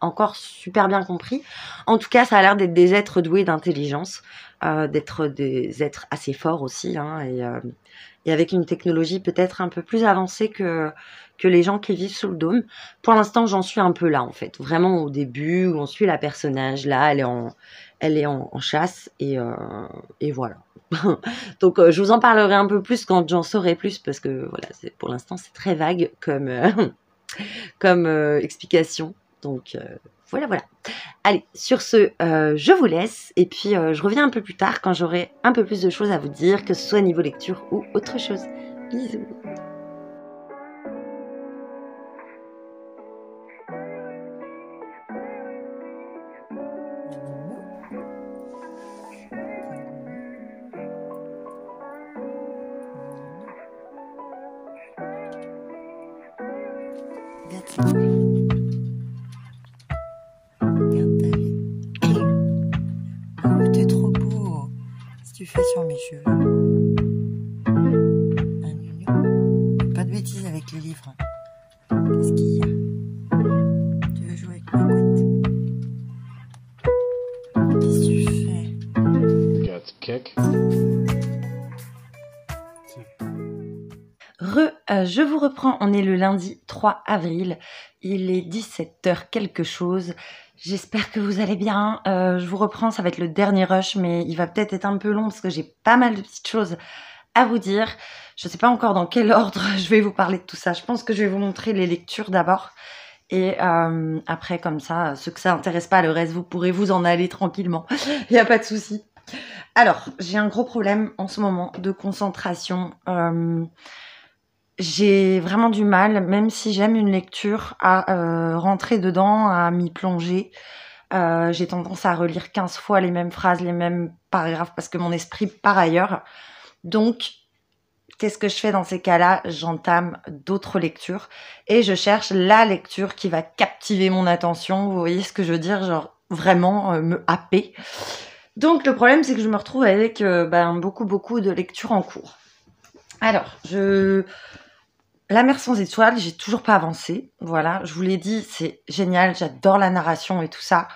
encore super bien compris. En tout cas, ça a l'air d'être des êtres doués d'intelligence, euh, d'être des êtres assez forts aussi, hein, euh, et, avec une technologie peut-être un peu plus avancée que, que les gens qui vivent sous le dôme. Pour l'instant, j'en suis un peu là, en fait. Vraiment au début, où on suit la personnage, là, elle est en, elle est en, chasse, et, euh, et voilà. Donc, je vous en parlerai un peu plus quand j'en saurai plus, parce que voilà, pour l'instant, c'est très vague comme, comme explication. Donc euh, voilà, voilà. Allez, sur ce, euh, je vous laisse et puis euh, je reviens un peu plus tard quand j'aurai un peu plus de choses à vous dire, que ce soit niveau lecture ou autre chose. Bisous. reprends, on est le lundi 3 avril, il est 17h quelque chose. J'espère que vous allez bien. Euh, je vous reprends, ça va être le dernier rush, mais il va peut-être être un peu long parce que j'ai pas mal de petites choses à vous dire. Je ne sais pas encore dans quel ordre je vais vous parler de tout ça. Je pense que je vais vous montrer les lectures d'abord. Et euh, après, comme ça, ceux que ça intéresse pas, le reste, vous pourrez vous en aller tranquillement. Il n'y a pas de souci. Alors, j'ai un gros problème en ce moment de concentration. Euh, j'ai vraiment du mal, même si j'aime une lecture, à euh, rentrer dedans, à m'y plonger. Euh, j'ai tendance à relire 15 fois les mêmes phrases, les mêmes paragraphes, parce que mon esprit part ailleurs. Donc, qu'est-ce que je fais dans ces cas-là J'entame d'autres lectures et je cherche la lecture qui va captiver mon attention. Vous voyez ce que je veux dire Genre vraiment euh, me happer. Donc, le problème, c'est que je me retrouve avec ben, beaucoup, beaucoup de lectures en cours. Alors, je, la mer sans étoiles, j'ai toujours pas avancé. Voilà, je vous l'ai dit, c'est génial, j'adore la narration et tout ça.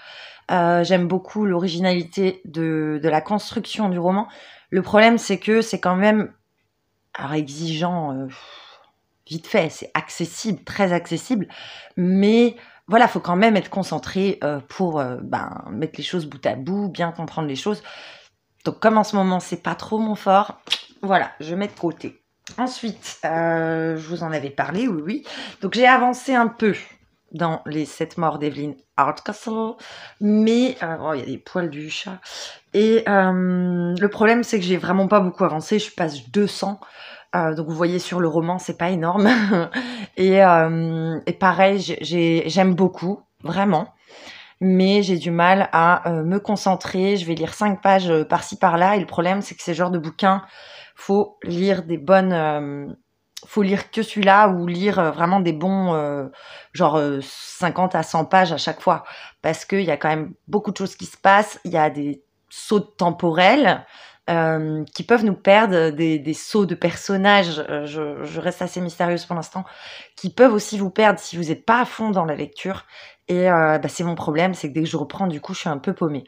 Euh, j'aime beaucoup l'originalité de, de, la construction du roman. Le problème, c'est que c'est quand même alors exigeant, euh, vite fait, c'est accessible, très accessible, mais voilà, faut quand même être concentré euh, pour ben, mettre les choses bout à bout, bien comprendre les choses. Donc comme en ce moment, c'est pas trop mon fort, voilà, je mets de côté. Ensuite, euh, je vous en avais parlé, oui, oui. Donc j'ai avancé un peu dans les sept morts d'Evelyn Hardcastle, mais euh, oh, il y a des poils du chat. Et euh, le problème, c'est que j'ai vraiment pas beaucoup avancé. Je passe 200. donc vous voyez sur le roman, c'est pas énorme. et, pareil, j'aime beaucoup, vraiment. Mais j'ai du mal à me concentrer. Je vais lire cinq pages par-ci par-là. Et le problème, c'est que ces genres de bouquins faut lire des bonnes. Euh, faut lire que celui-là ou lire euh, vraiment des bons, euh, genre 50 à 100 pages à chaque fois. Parce qu'il y a quand même beaucoup de choses qui se passent, il y a des sauts temporels. qui peuvent nous perdre des, sauts de personnages, je, reste assez mystérieuse pour l'instant, qui peuvent aussi vous perdre si vous n'êtes pas à fond dans la lecture. Et bah, c'est mon problème, c'est que dès que je reprends, du coup, je suis un peu paumée.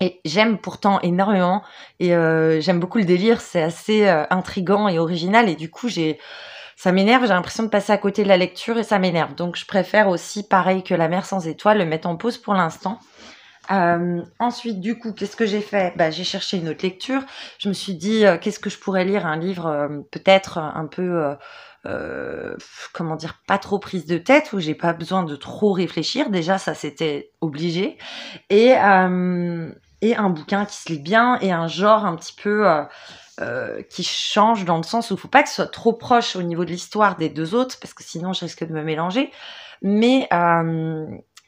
Et j'aime pourtant énormément. Et euh, j'aime beaucoup le délire. C'est assez euh, intrigant et original. Et du coup, j'ai ça m'énerve. J'ai l'impression de passer à côté de la lecture et ça m'énerve. Donc, je préfère aussi, pareil que La mer sans étoiles, le mettre en pause pour l'instant. Euh, ensuite, du coup, qu'est-ce que j'ai fait bah, J'ai cherché une autre lecture. Je me suis dit, euh, qu'est-ce que je pourrais lire Un livre peut-être un peu... comment dire, pas trop prise de tête, où j'ai pas besoin de trop réfléchir. Déjà, ça c'était obligé. Et, euh, et un bouquin qui se lit bien et un genre un petit peu euh, euh, qui change dans le sens où il faut pas que ce soit trop proche au niveau de l'histoire des deux autres parce que sinon je risque de me mélanger. Mais euh,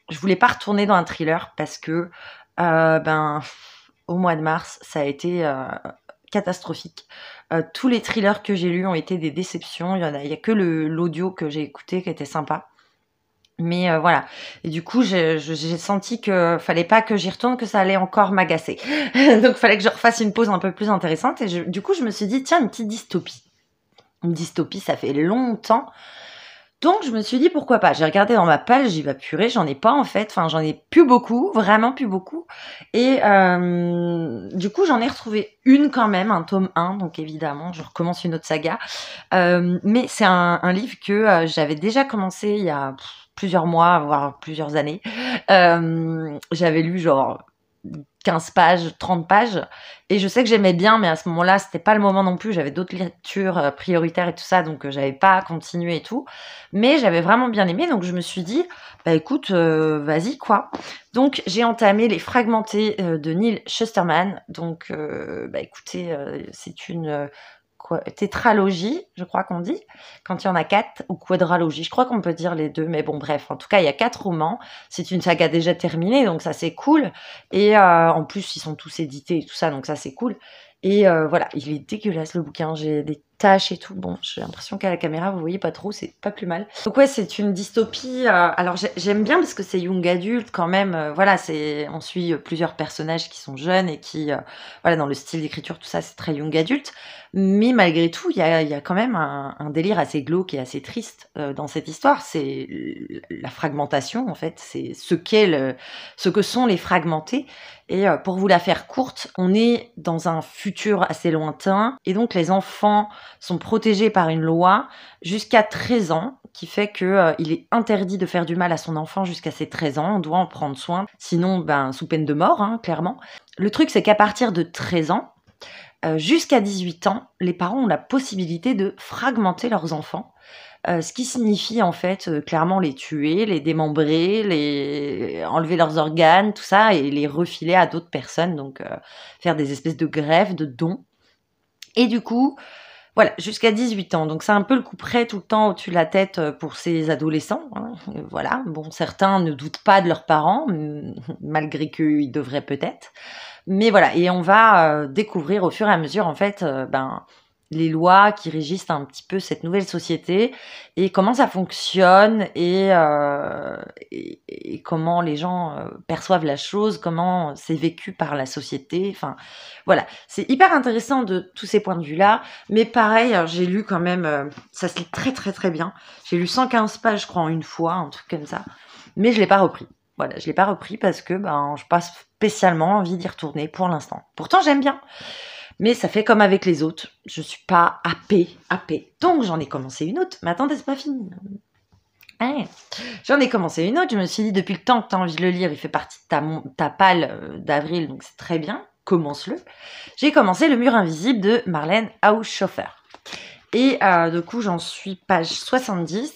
je voulais pas retourner dans un thriller parce que euh, ben au mois de mars ça a été catastrophique. tous les thrillers que j'ai lus ont été des déceptions. Il y en a, il y a que l'audio que j'ai écouté qui était sympa. Mais euh, voilà. Et du coup, j'ai senti que fallait pas que j'y retourne, que ça allait encore m'agacer. Donc, fallait que je refasse une pause un peu plus intéressante. Et du coup, je me suis dit, tiens, une petite dystopie. Une dystopie, ça fait longtemps. Donc, je me suis dit, pourquoi pas J'ai regardé dans ma page, j'y vais purée, j'en ai pas en fait. Enfin, j'en ai plus beaucoup, vraiment plus beaucoup. Et euh, du coup, j'en ai retrouvé une quand même, un tome 1. Donc, évidemment, je recommence une autre saga. Euh, mais c'est un, livre que j'avais déjà commencé il y a plusieurs mois, voire plusieurs années. Euh, j'avais lu genre 15 pages, 30 pages. Et je sais que j'aimais bien, mais à ce moment-là, c'était pas le moment non plus. J'avais d'autres lectures euh, prioritaires et tout ça, donc euh, j'avais pas continué et tout. Mais j'avais vraiment bien aimé, donc je me suis dit, bah écoute, vas-y quoi. Donc j'ai entamé les fragmentés de Neil Schusterman. Donc bah écoutez, c'est une tétralogie, je crois qu'on dit, quand il y en a quatre, ou quadralogie, je crois qu'on peut dire les deux, mais bon, bref, en tout cas, il y a quatre romans, c'est une saga déjà terminée, donc ça c'est cool, et euh, en plus, ils sont tous édités tout ça, donc ça c'est cool, et euh, voilà, il est dégueulasse le bouquin, j'ai des taches et tout. Bon, j'ai l'impression qu'à la caméra, vous voyez pas trop, c'est pas plus mal. Donc ouais, c'est une dystopie. Euh, alors j'aime bien parce que c'est young adulte quand même. Euh, voilà, c'est on suit euh, plusieurs personnages qui sont jeunes et qui, voilà, dans le style d'écriture, tout ça, c'est très young adulte. Mais malgré tout, il y a, y a, quand même un, délire assez glauque et assez triste dans cette histoire. C'est la fragmentation en fait. C'est ce qu'est ce que sont les fragmentés. Et pour vous la faire courte, on est dans un futur assez lointain et donc les enfants sont protégés par une loi jusqu'à 13 ans qui fait que euh, il est interdit de faire du mal à son enfant jusqu'à ses 13 ans, on doit en prendre soin, sinon ben, sous peine de mort hein, clairement. Le truc c'est qu'à partir de 13 ans euh, jusqu'à 18 ans, les parents ont la possibilité de fragmenter leurs enfants. Euh, ce qui signifie en fait clairement les tuer, les démembrer, les enlever leurs organes, tout ça, et les refiler à d'autres personnes, donc faire des espèces de grèves, de dons. Et du coup, voilà, jusqu'à 18 ans. Donc c'est un peu le coup tout le temps au-dessus de la tête euh, pour ces adolescents. Hein. Euh, voilà, bon, certains ne doutent pas de leurs parents, malgré qu'ils devraient peut-être. Mais voilà, et on va euh, découvrir au fur et à mesure, en fait, ben, les lois qui régissent un petit peu cette nouvelle société et comment ça fonctionne et, euh, comment les gens euh, perçoivent la chose, comment c'est vécu par la société. Enfin, voilà, c'est hyper intéressant de tous ces points de vue-là. Mais pareil, hein, j'ai lu quand même, euh, ça se lit très très très bien. J'ai lu 115 pages, je crois, en une fois, un truc comme ça. Mais je l'ai pas repris. Voilà, je l'ai pas repris parce que ben, je passe spécialement envie d'y retourner pour l'instant. Pourtant, j'aime bien. Mais ça fait comme avec les autres. Je ne suis pas à à paix. Donc j'en ai commencé une autre. Mais attendez, c'est pas fini. J'en ai commencé une autre. Je me suis dit, depuis le temps que tu as envie de le lire, il fait partie de ta, ta euh, d'avril, donc c'est très bien. Commence-le. J'ai commencé Le mur invisible de Marlène Haushofer. Et euh, du coup, j'en suis page 70.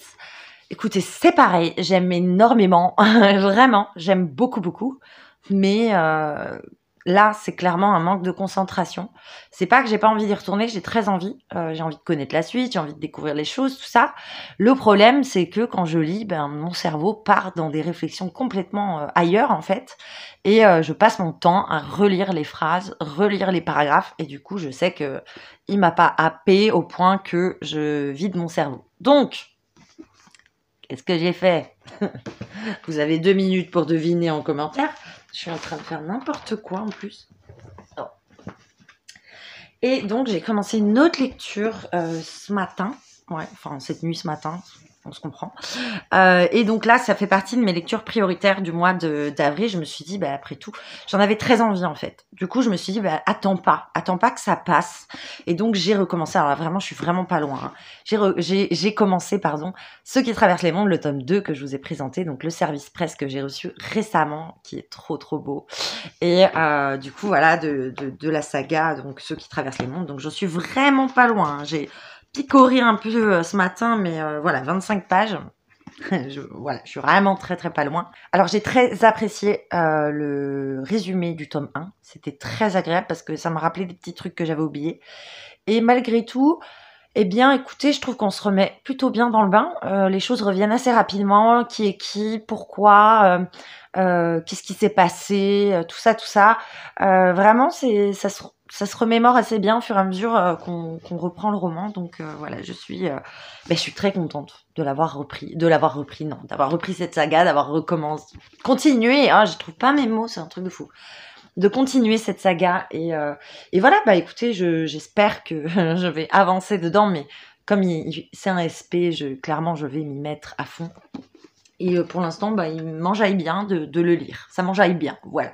Écoutez, c'est pareil. J'aime énormément. Vraiment. J'aime beaucoup, beaucoup. Mais. Euh, là, c'est clairement un manque de concentration. C'est pas que j'ai pas envie d'y retourner, j'ai très envie. Euh, j'ai envie de connaître la suite, j'ai envie de découvrir les choses, tout ça. Le problème, c'est que quand je lis, ben, mon cerveau part dans des réflexions complètement euh, ailleurs, en fait. Et euh, je passe mon temps à relire les phrases, relire les paragraphes. Et du coup, je sais que il m'a pas happé au point que je vide mon cerveau. Donc, Qu'est-ce que j'ai fait Vous avez deux minutes pour deviner en commentaire. Je suis en train de faire n'importe quoi en plus. Oh. Et donc j'ai commencé une autre lecture euh, ce matin. Ouais, enfin cette nuit ce matin on se comprend. Euh, et donc là, ça fait partie de mes lectures prioritaires du mois d'avril. Je me suis dit, bah, après tout, j'en avais très envie en fait. Du coup, je me suis dit, bah, attends pas, attends pas que ça passe. Et donc, j'ai recommencé. Alors vraiment, je suis vraiment pas loin. Hein. J'ai commencé, pardon, Ceux qui traversent les mondes, le tome 2 que je vous ai présenté, donc le service presse que j'ai reçu récemment, qui est trop trop beau. Et euh, du coup, voilà, de, la saga, donc Ceux qui traversent les mondes. Donc, je suis vraiment pas loin. Hein. J'ai picoré un peu euh, ce matin, mais euh, voilà, 25 pages. je, voilà, je suis vraiment très très pas loin. Alors j'ai très apprécié euh, le résumé du tome 1. C'était très agréable parce que ça me rappelait des petits trucs que j'avais oubliés. Et malgré tout, eh bien écoutez, je trouve qu'on se remet plutôt bien dans le bain. les choses reviennent assez rapidement. Qui est qui Pourquoi Qu'est-ce qui s'est passé Tout ça, tout ça. vraiment, c'est ça se ça se remémore assez bien au fur et à mesure euh, qu'on reprend le roman. Donc euh, voilà, je suis, euh, ben, je suis très contente de l'avoir repris, de l'avoir repris, non, d'avoir repris cette saga, d'avoir recommencé, continué. Hein, je trouve pas mes mots, c'est un truc de fou. De continuer cette saga et, et voilà, bah écoutez, j'espère que je vais avancer dedans, mais comme c'est un SP, je, clairement je vais m'y mettre à fond. Et pour l'instant, bah, il m'enjaille bien de, de, le lire. Ça m'enjaille bien, voilà.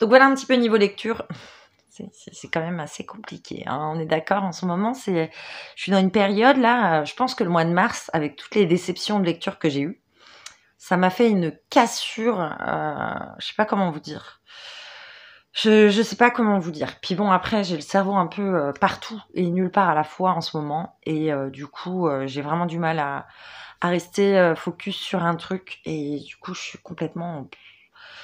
Donc voilà un petit peu niveau lecture. C'est quand même assez compliqué. Hein. On est d'accord en ce moment. C'est, je suis dans une période là. Euh, je pense que le mois de mars, avec toutes les déceptions de lecture que j'ai eues, ça m'a fait une cassure. Euh, je sais pas comment vous dire. Je ne sais pas comment vous dire. Puis bon après j'ai le cerveau un peu euh, partout et nulle part à la fois en ce moment et euh, du coup j'ai vraiment du mal à, à rester focus sur un truc et du coup je suis complètement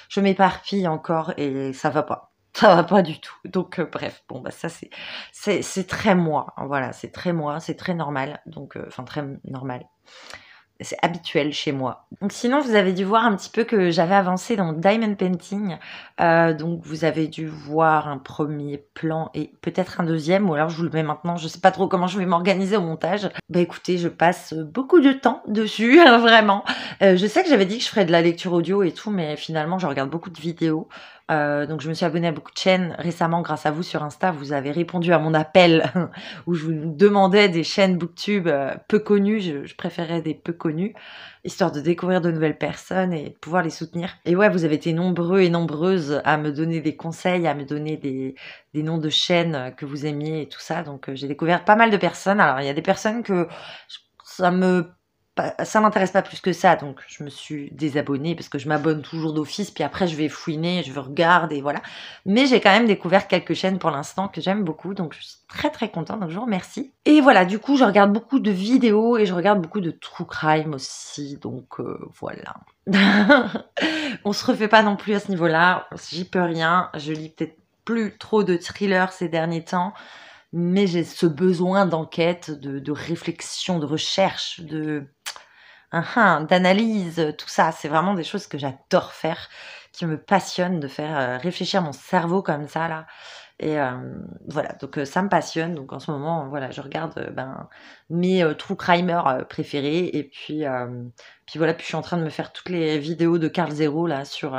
je m'éparpille encore et ça va pas ça va pas du tout. Donc euh, bref, bon bah ça c'est c'est très moi, hein, voilà, c'est très moi, c'est très normal, donc euh, enfin très normal. C'est habituel chez moi. Donc sinon, vous avez dû voir un petit peu que j'avais avancé dans Diamond Painting. Euh, donc vous avez dû voir un premier plan et peut-être un deuxième, ou alors je vous le mets maintenant. Je sais pas trop comment je vais m'organiser au montage. Bah écoutez, je passe beaucoup de temps dessus, vraiment. je sais que j'avais dit que je ferais de la lecture audio et tout, mais finalement, je regarde beaucoup de vidéos. Euh, donc je me suis abonnée à beaucoup de chaînes récemment grâce à vous sur Insta. Vous avez répondu à mon appel où je vous demandais des chaînes booktube euh, peu connues. Je, préférais des peu connues, histoire de découvrir de nouvelles personnes et pouvoir les soutenir. Et ouais, vous avez été nombreux et nombreuses à me donner des conseils, à me donner des, noms de chaînes que vous aimiez et tout ça. Donc euh, j'ai découvert pas mal de personnes. Alors il y a des personnes que ça me ça m'intéresse pas plus que ça, donc je me suis désabonnée parce que je m'abonne toujours d'office, puis après je vais fouiner, je regarde et voilà. Mais j'ai quand même découvert quelques chaînes pour l'instant que j'aime beaucoup, donc je suis très très contente, donc je vous remercie. Et voilà, du coup, je regarde beaucoup de vidéos et je regarde beaucoup de true crime aussi, donc euh, voilà. On se refait pas non plus à ce niveau-là, j'y peux rien, je lis peut-être plus trop de thrillers ces derniers temps mais j'ai ce besoin d'enquête, de, réflexion, de recherche, de hein, hein, d'analyse, tout ça. C'est vraiment des choses que j'adore faire, qui me passionnent de faire euh, réfléchir mon cerveau comme ça là. Et euh, voilà, donc euh, ça me passionne. Donc en ce moment, voilà, je regarde ben, mes true crimers préférés. Et puis, puis voilà, puis je suis en train de me faire toutes les vidéos de Carl Zero là sur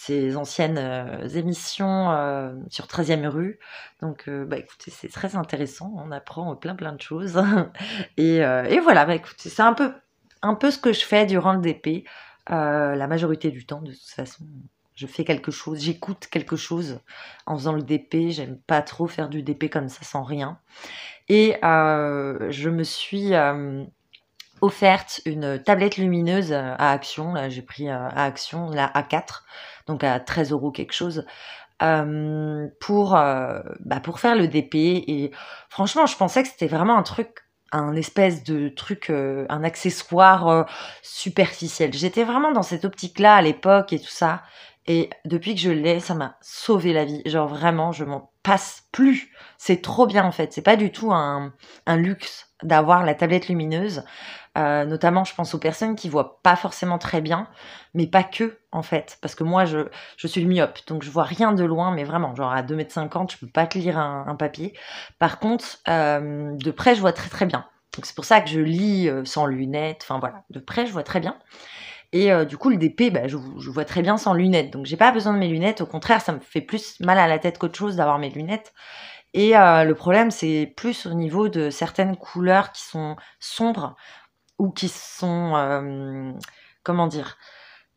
ses anciennes euh, émissions euh, sur 13e rue. Donc, euh, bah, écoutez, c'est très intéressant. On apprend plein, plein de choses. et, voilà, bah, écoutez, c'est un peu, un peu ce que je fais durant le DP. la majorité du temps, de toute façon, je fais quelque chose, j'écoute quelque chose en faisant le DP. J'aime pas trop faire du DP comme ça sans rien. Et je me suis offerte une tablette lumineuse euh, à Action. Là, j'ai pris euh, à Action la A4, donc à 13 euros quelque chose. Euh, pour, bah, pour faire le DP. Et franchement, je pensais que c'était vraiment un truc, un espèce de truc, un accessoire superficiel. J'étais vraiment dans cette optique-là à l'époque et tout ça. Et depuis que je l'ai, ça m'a sauvé la vie. Genre vraiment, je m'en passe plus. C'est trop bien en fait. C'est pas du tout un luxe d'avoir la tablette lumineuse, euh, notamment je pense aux personnes qui voient pas forcément très bien, mais pas que en fait, parce que moi je, je suis myope, donc je vois rien de loin, mais vraiment, genre à 2m50, je peux pas te lire un, papier. Par contre, euh, de près, je vois très très bien. Donc c'est pour ça que je lis euh, sans lunettes, enfin voilà, de près, je vois très bien. Et du coup, le DP, bah, je, je, vois très bien sans lunettes. Donc, j'ai pas besoin de mes lunettes. Au contraire, ça me fait plus mal à la tête qu'autre chose d'avoir mes lunettes. Et euh, le problème, c'est plus au niveau de certaines couleurs qui sont sombres ou qui sont, euh, comment dire,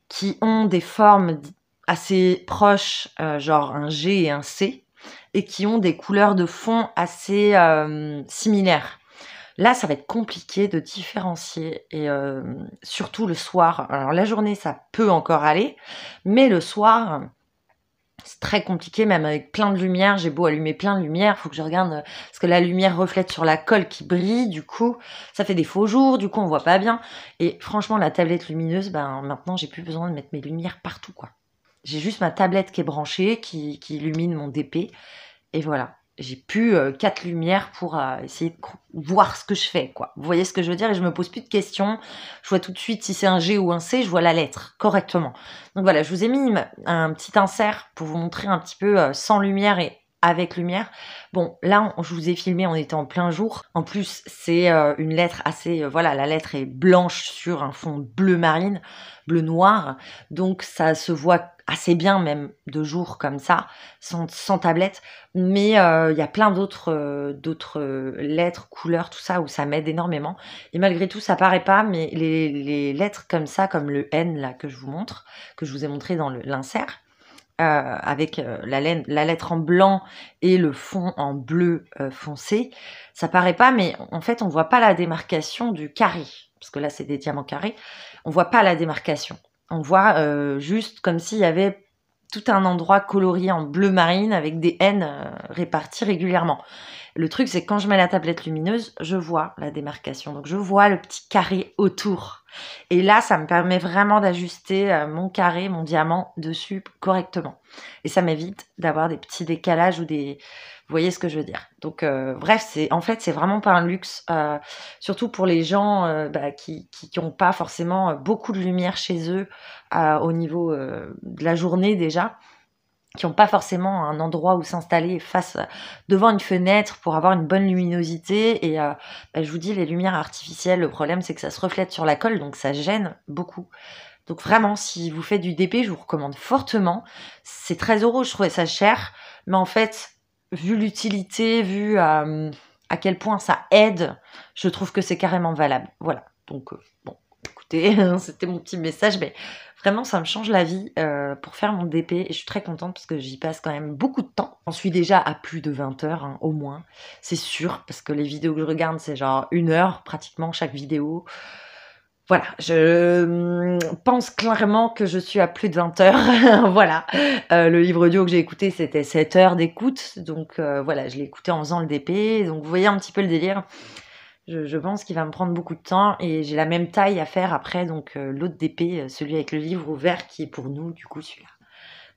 qui ont des formes assez proches, euh, genre un G et un C, et qui ont des couleurs de fond assez similaires. Là, ça va être compliqué de différencier et surtout le soir. Alors la journée, ça peut encore aller, mais le soir, c'est très compliqué, même avec plein de lumière. J'ai beau allumer plein de lumière, faut que je regarde euh, ce que la lumière reflète sur la colle qui brille. Du coup, ça fait des faux jours. Du coup, on voit pas bien. Et franchement, la tablette lumineuse, ben maintenant, j'ai plus besoin de mettre mes lumières partout, quoi. J'ai juste ma tablette qui est branchée, qui, qui illumine mon DP, et voilà j'ai plus euh, quatre lumières pour euh, essayer de voir ce que je fais, quoi. Vous voyez ce que je veux dire Et je me pose plus de questions. Je vois tout de suite si c'est un G ou un C, je vois la lettre correctement. Donc voilà, je vous ai mis un petit insert pour vous montrer un petit peu euh, sans lumière et avec lumière. Bon, là, je vous ai filmé, on était en plein jour. En plus, c'est euh, une lettre assez... Euh, voilà, la lettre est blanche sur un fond bleu marine, bleu noir. Donc, ça se voit assez bien, même de jour comme ça, sans, tablette. Mais euh, il y a plein d'autres d'autres lettres, couleurs, tout ça, où ça m'aide énormément. Et malgré tout, ça paraît pas, mais les, les lettres comme ça, comme le N, là, que je vous montre, que je vous ai montré dans l'insert, euh, avec euh, la, lettre en blanc et le fond en bleu euh, foncé. Ça paraît pas, mais en fait, on voit pas la démarcation du carré, parce que là, c'est des diamants carrés. On voit pas la démarcation. On voit juste comme s'il y avait tout un endroit colorié en bleu marine avec des N répartis régulièrement. Le truc, c'est que quand je mets la tablette lumineuse, je vois la démarcation. Donc, je vois le petit carré autour et là, ça me permet vraiment d'ajuster euh, mon carré, mon diamant dessus correctement. Et ça m'évite d'avoir des petits décalages ou des... Vous voyez ce que je veux dire. Donc, euh, bref, c'est en fait, c'est vraiment pas un luxe, euh, surtout pour les gens bah, qui n'ont pas forcément beaucoup de lumière chez eux au niveau de la journée déjà qui n'ont pas forcément un endroit où s'installer face devant une fenêtre pour avoir une bonne luminosité. Et euh, bah, je vous dis, les lumières artificielles, le problème c'est que ça se reflète sur la colle, donc ça gêne beaucoup. Donc vraiment, si vous faites du DP, je vous recommande fortement. C'est très euros, je trouvais ça cher, mais en fait, vu l'utilité, vu euh, à quel point ça aide, je trouve que c'est carrément valable. Voilà. Donc euh, bon, C'était mon petit message, mais vraiment, ça me change la vie euh, pour faire mon DP. Et je suis très contente parce que j'y passe quand même beaucoup de temps. J'en suis déjà à plus de 20 heures, hein, au moins. C'est sûr, parce que les vidéos que je regarde, c'est genre une heure pratiquement chaque vidéo. Voilà, je hum, pense clairement que je suis à plus de 20 heures. voilà, euh, le livre audio que j'ai écouté, c'était 7 heures d'écoute. Donc euh, voilà, je l'ai écouté en faisant le DP. Donc vous voyez un petit peu le délire je, pense qu'il va me prendre beaucoup de temps et j'ai la même taille à faire après, donc euh, l'autre d'épée, euh, celui avec le livre ouvert qui est pour nous, du coup, celui-là.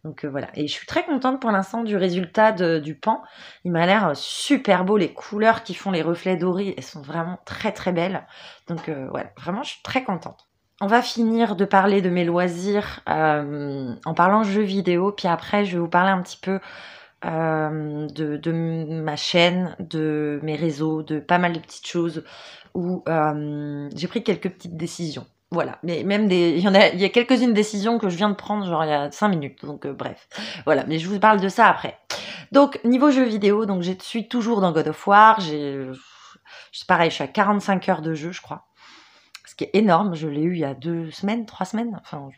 Donc euh, voilà, et je suis très contente pour l'instant du résultat du pan. Il m'a l'air super beau, les couleurs qui font les reflets dorés, elles sont vraiment très très belles. Donc voilà, vraiment je suis très contente. On va finir de parler de mes loisirs en parlant jeux vidéo, puis après je vais vous parler un petit peu euh, de, ma chaîne, de mes réseaux, de pas mal de petites choses où euh, j'ai pris quelques petites décisions. Voilà, mais même des, il y en a, il y a quelques-unes décisions que je viens de prendre, genre il y a 5 minutes, donc euh, bref. Voilà, mais je vous parle de ça après. Donc, niveau jeu vidéo, donc je suis toujours dans God of War, j'ai, pareil, je suis à 45 heures de jeu, je crois. Ce qui est énorme, je l'ai eu il y a deux semaines, trois semaines, enfin,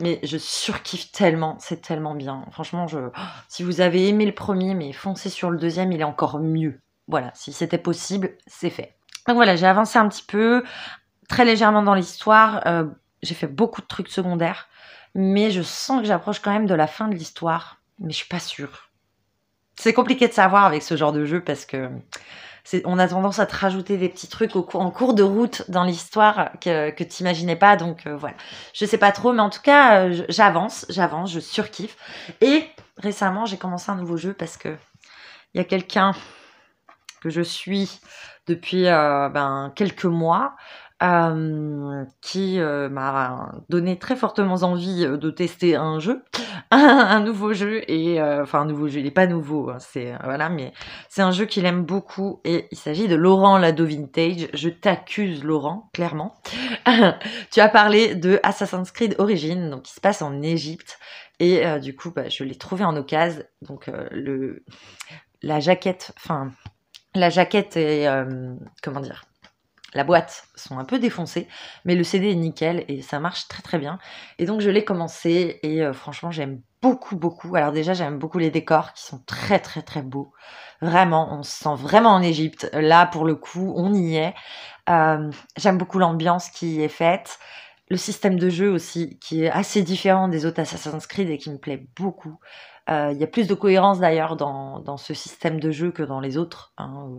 mais je surkiffe tellement, c'est tellement bien. Franchement, je... si vous avez aimé le premier, mais foncez sur le deuxième, il est encore mieux. Voilà, si c'était possible, c'est fait. Donc voilà, j'ai avancé un petit peu, très légèrement dans l'histoire. Euh, j'ai fait beaucoup de trucs secondaires, mais je sens que j'approche quand même de la fin de l'histoire, mais je suis pas sûre. C'est compliqué de savoir avec ce genre de jeu parce que on a tendance à te rajouter des petits trucs en cours de route dans l'histoire que, tu n'imaginais pas. Donc euh, voilà, je sais pas trop, mais en tout cas, euh, j'avance, j'avance, je surkiffe. Et récemment, j'ai commencé un nouveau jeu parce que il y a quelqu'un que je suis depuis euh, ben, quelques mois euh, qui euh, m'a donné très fortement envie euh, de tester un jeu, un nouveau jeu et enfin un nouveau jeu, il est pas nouveau, hein, c'est voilà, mais c'est un jeu qu'il aime beaucoup et il s'agit de Laurent Lado Vintage. Je t'accuse Laurent, clairement. tu as parlé de Assassin's Creed Origins, donc qui se passe en Égypte. Et du coup, bah, je l'ai trouvé en occasion. Donc le la jaquette, enfin la jaquette est comment dire la boîte sont un peu défoncées, mais le CD est nickel et ça marche très très bien. Et donc je l'ai commencé et euh, franchement j'aime beaucoup beaucoup. Alors déjà j'aime beaucoup les décors qui sont très très très beaux. Vraiment, on se sent vraiment en Égypte. Là pour le coup, on y est. Euh, j'aime beaucoup l'ambiance qui y est faite. Le système de jeu aussi, qui est assez différent des autres Assassin's Creed et qui me plaît beaucoup. Euh, il y a plus de cohérence d'ailleurs dans, ce système de jeu que dans les autres. Hein,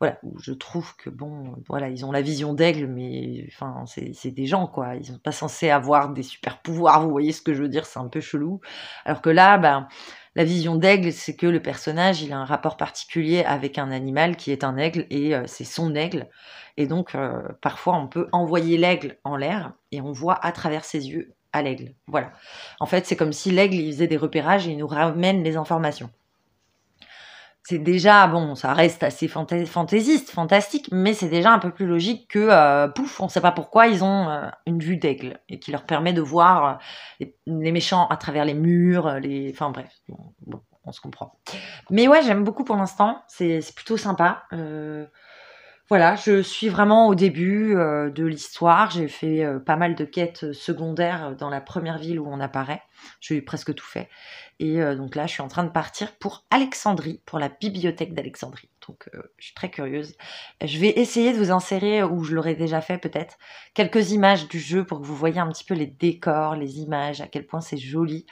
voilà, où je trouve que bon, voilà, ils ont la vision d'aigle, mais enfin, c'est des gens quoi. Ils sont pas censés avoir des super pouvoirs. Vous voyez ce que je veux dire C'est un peu chelou. Alors que là, ben, la vision d'aigle, c'est que le personnage, il a un rapport particulier avec un animal qui est un aigle et euh, c'est son aigle. Et donc, euh, parfois, on peut envoyer l'aigle en l'air et on voit à travers ses yeux à l'aigle. Voilà. En fait, c'est comme si l'aigle, il faisait des repérages et il nous ramène les informations c'est déjà, bon, ça reste assez fantaisiste, fantastique, mais c'est déjà un peu plus logique que, euh, pouf, on ne sait pas pourquoi, ils ont euh, une vue d'aigle et qui leur permet de voir euh, les, méchants à travers les murs, les... Enfin bref, on se comprend. Mais ouais, j'aime beaucoup pour l'instant, c'est plutôt sympa voilà, je suis vraiment au début euh, de l'histoire. J'ai fait euh, pas mal de quêtes euh, secondaires dans la première ville où on apparaît. J'ai presque tout fait. Et donc là, je suis en train de partir pour Alexandrie, pour la bibliothèque d'Alexandrie. Donc, je suis très curieuse. Je vais essayer de vous insérer, ou je l'aurais déjà fait peut-être, quelques images du jeu pour que vous voyez un petit peu les décors, les images, à quel point c'est joli.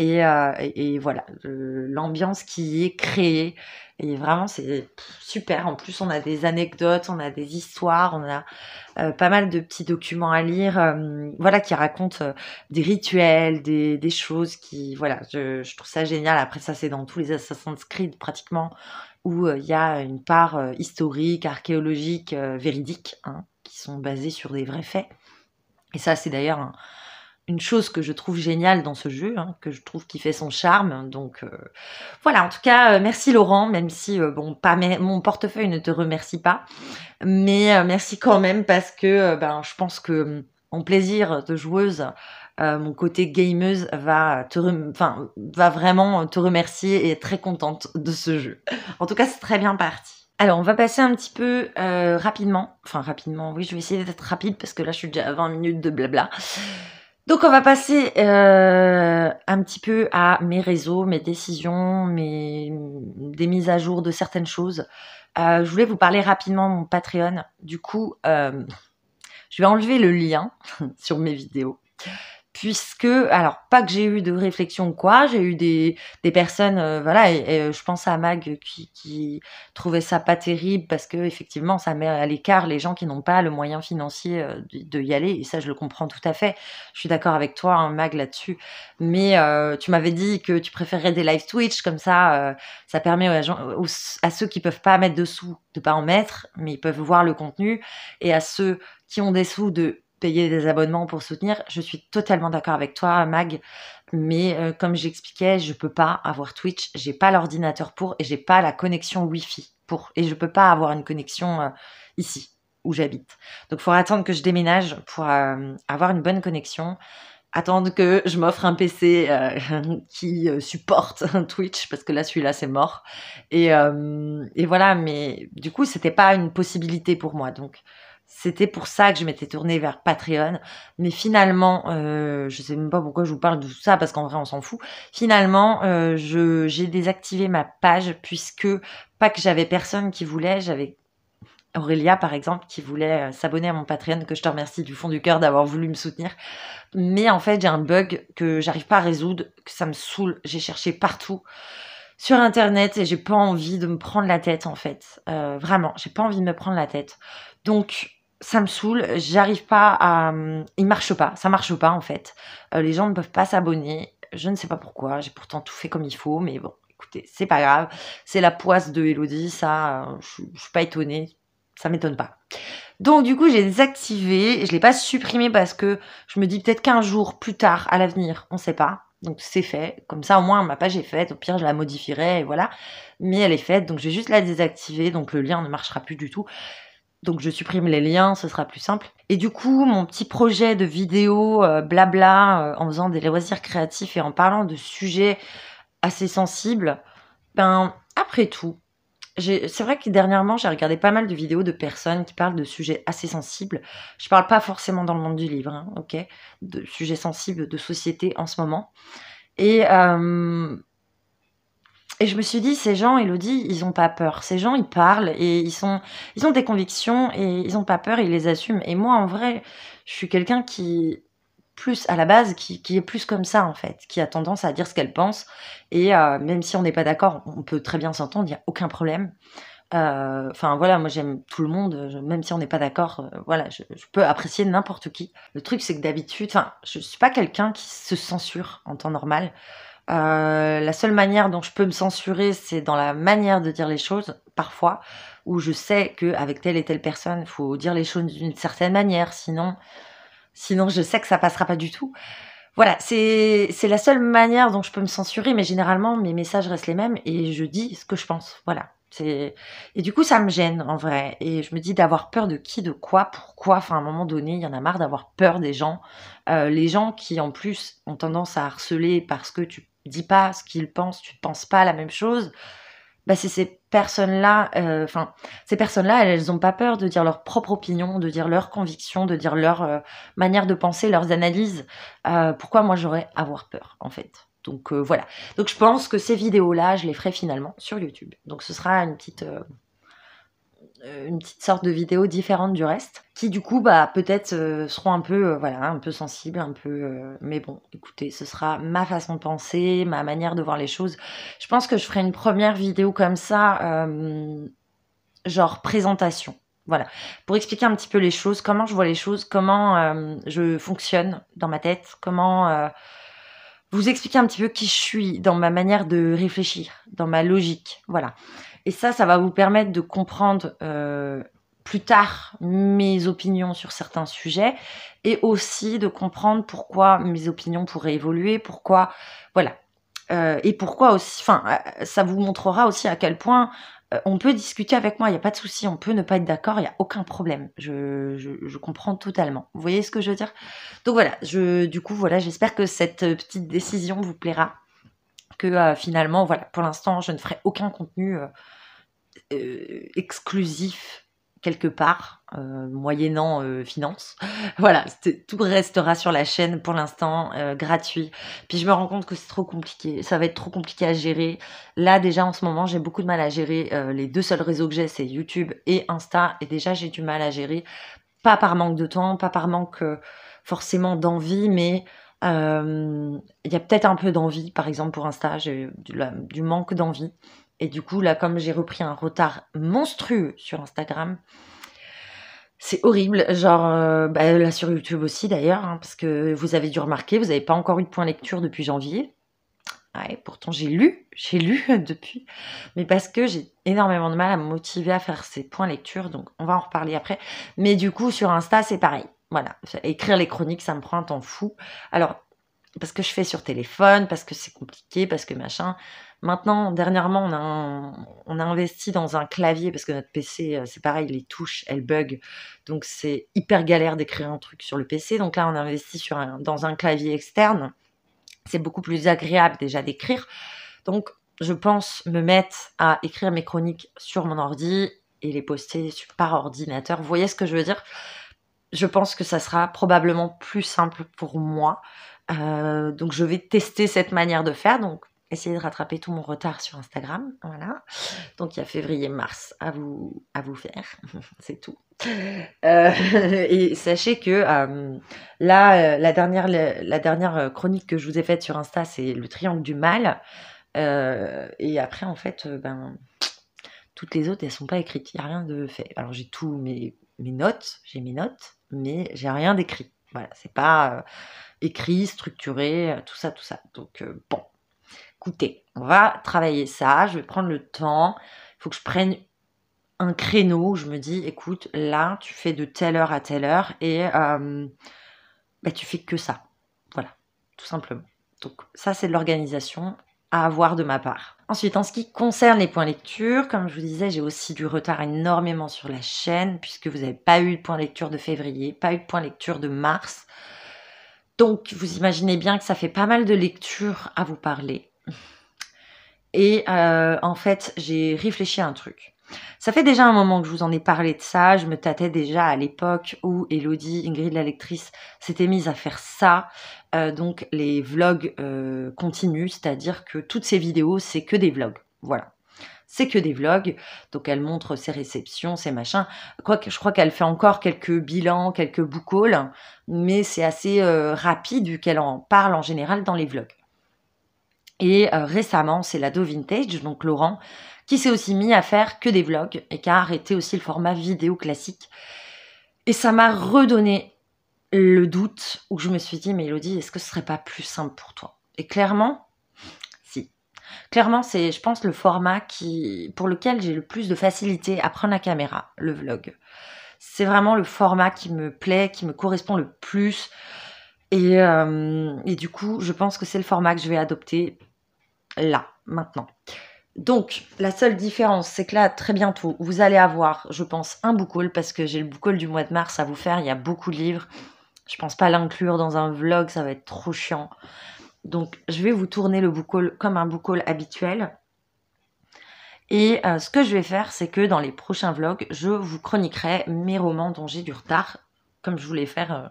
Euh, et, voilà, l'ambiance qui est créée. Et vraiment, c'est super. En plus, on a des anecdotes, on a des histoires, on a euh, pas mal de petits documents à lire, euh, voilà, qui racontent des rituels, des, choses qui, voilà, je, trouve ça génial. Après, ça, c'est dans tous les Assassin's Creed pratiquement, où il y a une part historique, archéologique, véridique, hein, qui sont basées sur des vrais faits. Et ça, c'est d'ailleurs une chose que je trouve géniale dans ce jeu, hein, que je trouve qui fait son charme. Donc euh, voilà, en tout cas, euh, merci Laurent, même si euh, bon, pas mon portefeuille ne te remercie pas, mais merci quand même parce que ben, je pense que mon plaisir de joueuse, mon côté gameuse va te, enfin, va vraiment te remercier et être très contente de ce jeu. En tout cas, c'est très bien parti. Alors, on va passer un petit peu rapidement. Enfin, rapidement, oui, je vais essayer d'être rapide parce que là, je suis déjà à 20 minutes de blabla. Donc on va passer euh, un petit peu à mes réseaux, mes décisions, mes des mises à jour de certaines choses. Euh, je voulais vous parler rapidement de mon Patreon. Du coup, euh, je vais enlever le lien sur mes vidéos puisque alors pas que j'ai eu de réflexion ou quoi, j'ai eu des, personnes euh, voilà et, euh, je pense à Mag qui, trouvait ça pas terrible parce que effectivement ça met à l'écart les gens qui n'ont pas le moyen financier euh, de, y aller et ça je le comprends tout à fait. Je suis d'accord avec toi hein, Mag là-dessus, mais tu m'avais dit que tu préférerais des live Twitch comme ça ça permet à ceux qui peuvent pas mettre de sous de pas en mettre mais ils peuvent voir le contenu et à ceux qui ont des sous de payer des abonnements pour soutenir. Je suis totalement d'accord avec toi, Mag. Mais euh, comme j'expliquais, je peux pas avoir Twitch. J'ai pas l'ordinateur pour et j'ai pas la connexion Wi-Fi pour. Et je peux pas avoir une connexion euh, ici où j'habite. Donc, il faudra attendre que je déménage pour euh, avoir une bonne connexion. Attendre que je m'offre un PC qui supporte Twitch parce que là celui-là c'est mort et, et, voilà mais du coup c'était pas une possibilité pour moi donc c'était pour ça que je m'étais tournée vers Patreon. Mais finalement, je euh, je sais même pas pourquoi je vous parle de tout ça, parce qu'en vrai, on s'en fout. Finalement, euh, j'ai désactivé ma page, puisque pas que j'avais personne qui voulait, j'avais Aurélia, par exemple, qui voulait euh, s'abonner à mon Patreon, que je te remercie du fond du cœur d'avoir voulu me soutenir. Mais en fait, j'ai un bug que j'arrive pas à résoudre, que ça me saoule. J'ai cherché partout sur Internet et j'ai pas envie de me prendre la tête, en fait. vraiment, j'ai pas envie de me prendre la tête. Donc, ça me saoule, j'arrive pas à. Hum, il marche pas, ça marche pas en fait. Euh, les gens ne peuvent pas s'abonner, je ne sais pas pourquoi, j'ai pourtant tout fait comme il faut, mais bon, écoutez, c'est pas grave. C'est la poisse de Elodie, ça, euh, je, je suis pas étonnée, ça m'étonne pas. Donc du coup, j'ai désactivé, je l'ai pas supprimé parce que je me dis peut-être qu'un jour plus tard, à l'avenir, on sait pas. Donc c'est fait, comme ça au moins ma page est faite, au pire je la modifierai et voilà. Mais elle est faite, donc je vais juste la désactiver, donc le lien ne marchera plus du tout. Donc je supprime les liens, ce sera plus simple. Et du coup, mon petit projet de vidéo euh, blabla euh, en faisant des loisirs créatifs et en parlant de sujets assez sensibles, ben après tout, c'est vrai que dernièrement, j'ai regardé pas mal de vidéos de personnes qui parlent de sujets assez sensibles. Je parle pas forcément dans le monde du livre, hein, ok, de sujets sensibles de société en ce moment. Et euh, et je me suis dit, ces gens, Elodie, ils n'ont pas peur. Ces gens, ils parlent et ils sont, ils ont des convictions et ils n'ont pas peur, ils les assument. Et moi, en vrai, je suis quelqu'un qui, plus à la base, qui, est plus comme ça en fait, qui a tendance à dire ce qu'elle pense. Et euh, même si on n'est pas d'accord, on peut très bien s'entendre, il n'y a aucun problème. Euh, enfin voilà, moi j'aime tout le monde, même si on n'est pas d'accord, euh, voilà, je, peux apprécier n'importe qui. Le truc c'est que d'habitude, je ne suis pas quelqu'un qui se censure en temps normal. Euh, la seule manière dont je peux me censurer, c'est dans la manière de dire les choses, parfois, où je sais qu'avec telle et telle personne, il faut dire les choses d'une certaine manière, sinon, sinon je sais que ça passera pas du tout. Voilà, c'est la seule manière dont je peux me censurer, mais généralement, mes messages restent les mêmes et je dis ce que je pense. Voilà. Et du coup, ça me gêne en vrai. Et je me dis d'avoir peur de qui, de quoi, pourquoi. Enfin, à un moment donné, il y en a marre d'avoir peur des gens. Euh, les gens qui, en plus, ont tendance à harceler parce que tu dis pas ce qu'ils pensent, tu ne penses pas la même chose, bah c'est ces personnes-là, euh, enfin ces personnes-là, elles n'ont pas peur de dire leur propre opinion, de dire leur conviction, de dire leur euh, manière de penser, leurs analyses. Euh, pourquoi moi j'aurais à avoir peur en fait Donc voilà. Donc je pense que ces vidéos-là, je les ferai finalement sur YouTube. Donc ce sera une petite euh, une petite sorte de vidéo différente du reste, qui du coup bah peut-être euh, seront un peu euh, voilà un peu sensibles, un peu mais bon écoutez ce sera ma façon de penser, ma manière de voir les choses. Je pense que je ferai une première vidéo comme ça genre présentation. Voilà, pour expliquer un petit peu les choses, comment je vois les choses, comment je fonctionne dans ma tête, comment vous expliquer un petit peu qui je suis dans ma manière de réfléchir, dans ma logique. Voilà. Et ça, ça va vous permettre de comprendre euh, plus tard mes opinions sur certains sujets et aussi de comprendre pourquoi mes opinions pourraient évoluer, pourquoi. Voilà. Euh, et pourquoi aussi. Enfin, euh, ça vous montrera aussi à quel point euh, on peut discuter avec moi, il n'y a pas de souci, on peut ne pas être d'accord, il n'y a aucun problème. Je, je, comprends totalement. Vous voyez ce que je veux dire Donc voilà, je, du coup, voilà, j'espère que cette euh, petite décision vous plaira. Que euh, finalement, voilà, pour l'instant, je ne ferai aucun contenu exclusif quelque part, euh, moyennant euh, finance. Voilà, tout restera sur la chaîne pour l'instant, euh, gratuit. Puis je me rends compte que c'est trop compliqué, ça va être trop compliqué à gérer. Là déjà en ce moment, j'ai beaucoup de mal à gérer. les deux seuls réseaux que j'ai, c'est YouTube et Insta, et déjà j'ai du mal à gérer. Pas par manque de temps, pas par manque forcément d'envie, mais il y a peut-être un peu d'envie, par exemple pour Insta, j'ai du manque d'envie et du coup, là, comme j'ai repris un retard monstrueux sur Instagram, c'est horrible. Genre, euh, bah, là sur YouTube aussi d'ailleurs, hein, parce que vous avez dû remarquer, vous n'avez pas encore eu de point lecture depuis janvier. Ouais, pourtant j'ai lu, j'ai lu depuis, mais parce que j'ai énormément de mal à me motiver à faire ces points lecture, donc on va en reparler après. Mais du coup, sur Insta, c'est pareil. Voilà, écrire les chroniques, ça me prend un temps fou. Alors, parce que je fais sur téléphone, parce que c'est compliqué, parce que machin. Maintenant, dernièrement, on a, investi dans un clavier parce que notre PC, euh, c'est pareil, les touches, elles bug. Donc, c'est hyper galère d'écrire un truc sur le PC. Donc là, on a investi sur dans un clavier externe. C'est beaucoup plus agréable déjà d'écrire. Donc, je pense me mettre à écrire mes chroniques sur mon ordi et les poster par ordinateur. Vous voyez ce que je veux dire Je pense que ça sera probablement plus simple pour moi. Euh, donc je vais tester cette manière de faire. Donc essayer de rattraper tout mon retard sur Instagram. Voilà. Donc il y a février-mars à vous, à vous faire. C'est tout. Euh, et sachez que euh, là, euh, la dernière, la dernière chronique que je vous ai faite sur Insta, c'est le triangle du mal. et après, en fait, ben, toutes les autres, elles ne sont pas écrites. Il n'y a rien de fait. Alors j'ai tous mes, mes notes, j'ai mes notes, mais j'ai rien d'écrit. Voilà, c'est pas écrit, structuré, tout ça, tout ça. Donc bon écoutez, on va travailler ça, je vais prendre le temps, il faut que je prenne un créneau où je me dis, écoute, là, tu fais de telle heure à telle heure et euh, bah, tu fais que ça. Voilà, tout simplement. Donc ça, c'est de l'organisation à avoir de ma part. Ensuite, en ce qui concerne les points lecture, comme je vous disais, j'ai aussi du retard énormément sur la chaîne, puisque vous n'avez pas eu de point lecture de février, pas eu de point lecture de mars. Donc, vous imaginez bien que ça fait pas mal de lectures à vous parler. Et euh, en fait, j'ai réfléchi à un truc. Ça fait déjà un moment que je vous en ai parlé de ça. Je me tâtais déjà à l'époque où Elodie, Ingrid la lectrice, s'était mise à faire ça. Euh, donc les vlogs euh, continuent, c'est-à-dire que toutes ces vidéos, c'est que des vlogs. Voilà. C'est que des vlogs. Donc elle montre ses réceptions, ses machins. je crois qu'elle fait encore quelques bilans, quelques boucles, mais c'est assez rapide vu qu'elle en parle en général dans les vlogs. Et euh, récemment, c'est l'ado vintage, donc Laurent, qui s'est aussi mis à faire que des vlogs et qui a arrêté aussi le format vidéo classique. Et ça m'a redonné le doute où je me suis dit, mais Elodie, est-ce que ce serait pas plus simple pour toi Et clairement, si. Clairement, c'est, je pense, le format qui, pour lequel j'ai le plus de facilité à prendre la caméra, le vlog. C'est vraiment le format qui me plaît, qui me correspond le plus. Et, euh, et, du coup, je pense que c'est le format que je vais adopter là, maintenant. Donc, la seule différence, c'est que là, très bientôt, vous allez avoir, je pense, un book parce que j'ai le book du mois de mars à vous faire. Il y a beaucoup de livres. Je pense pas l'inclure dans un vlog, ça va être trop chiant. Donc, je vais vous tourner le book comme un book habituel. Et euh, ce que je vais faire, c'est que dans les prochains vlogs, je vous chroniquerai mes romans dont j'ai du retard comme je voulais faire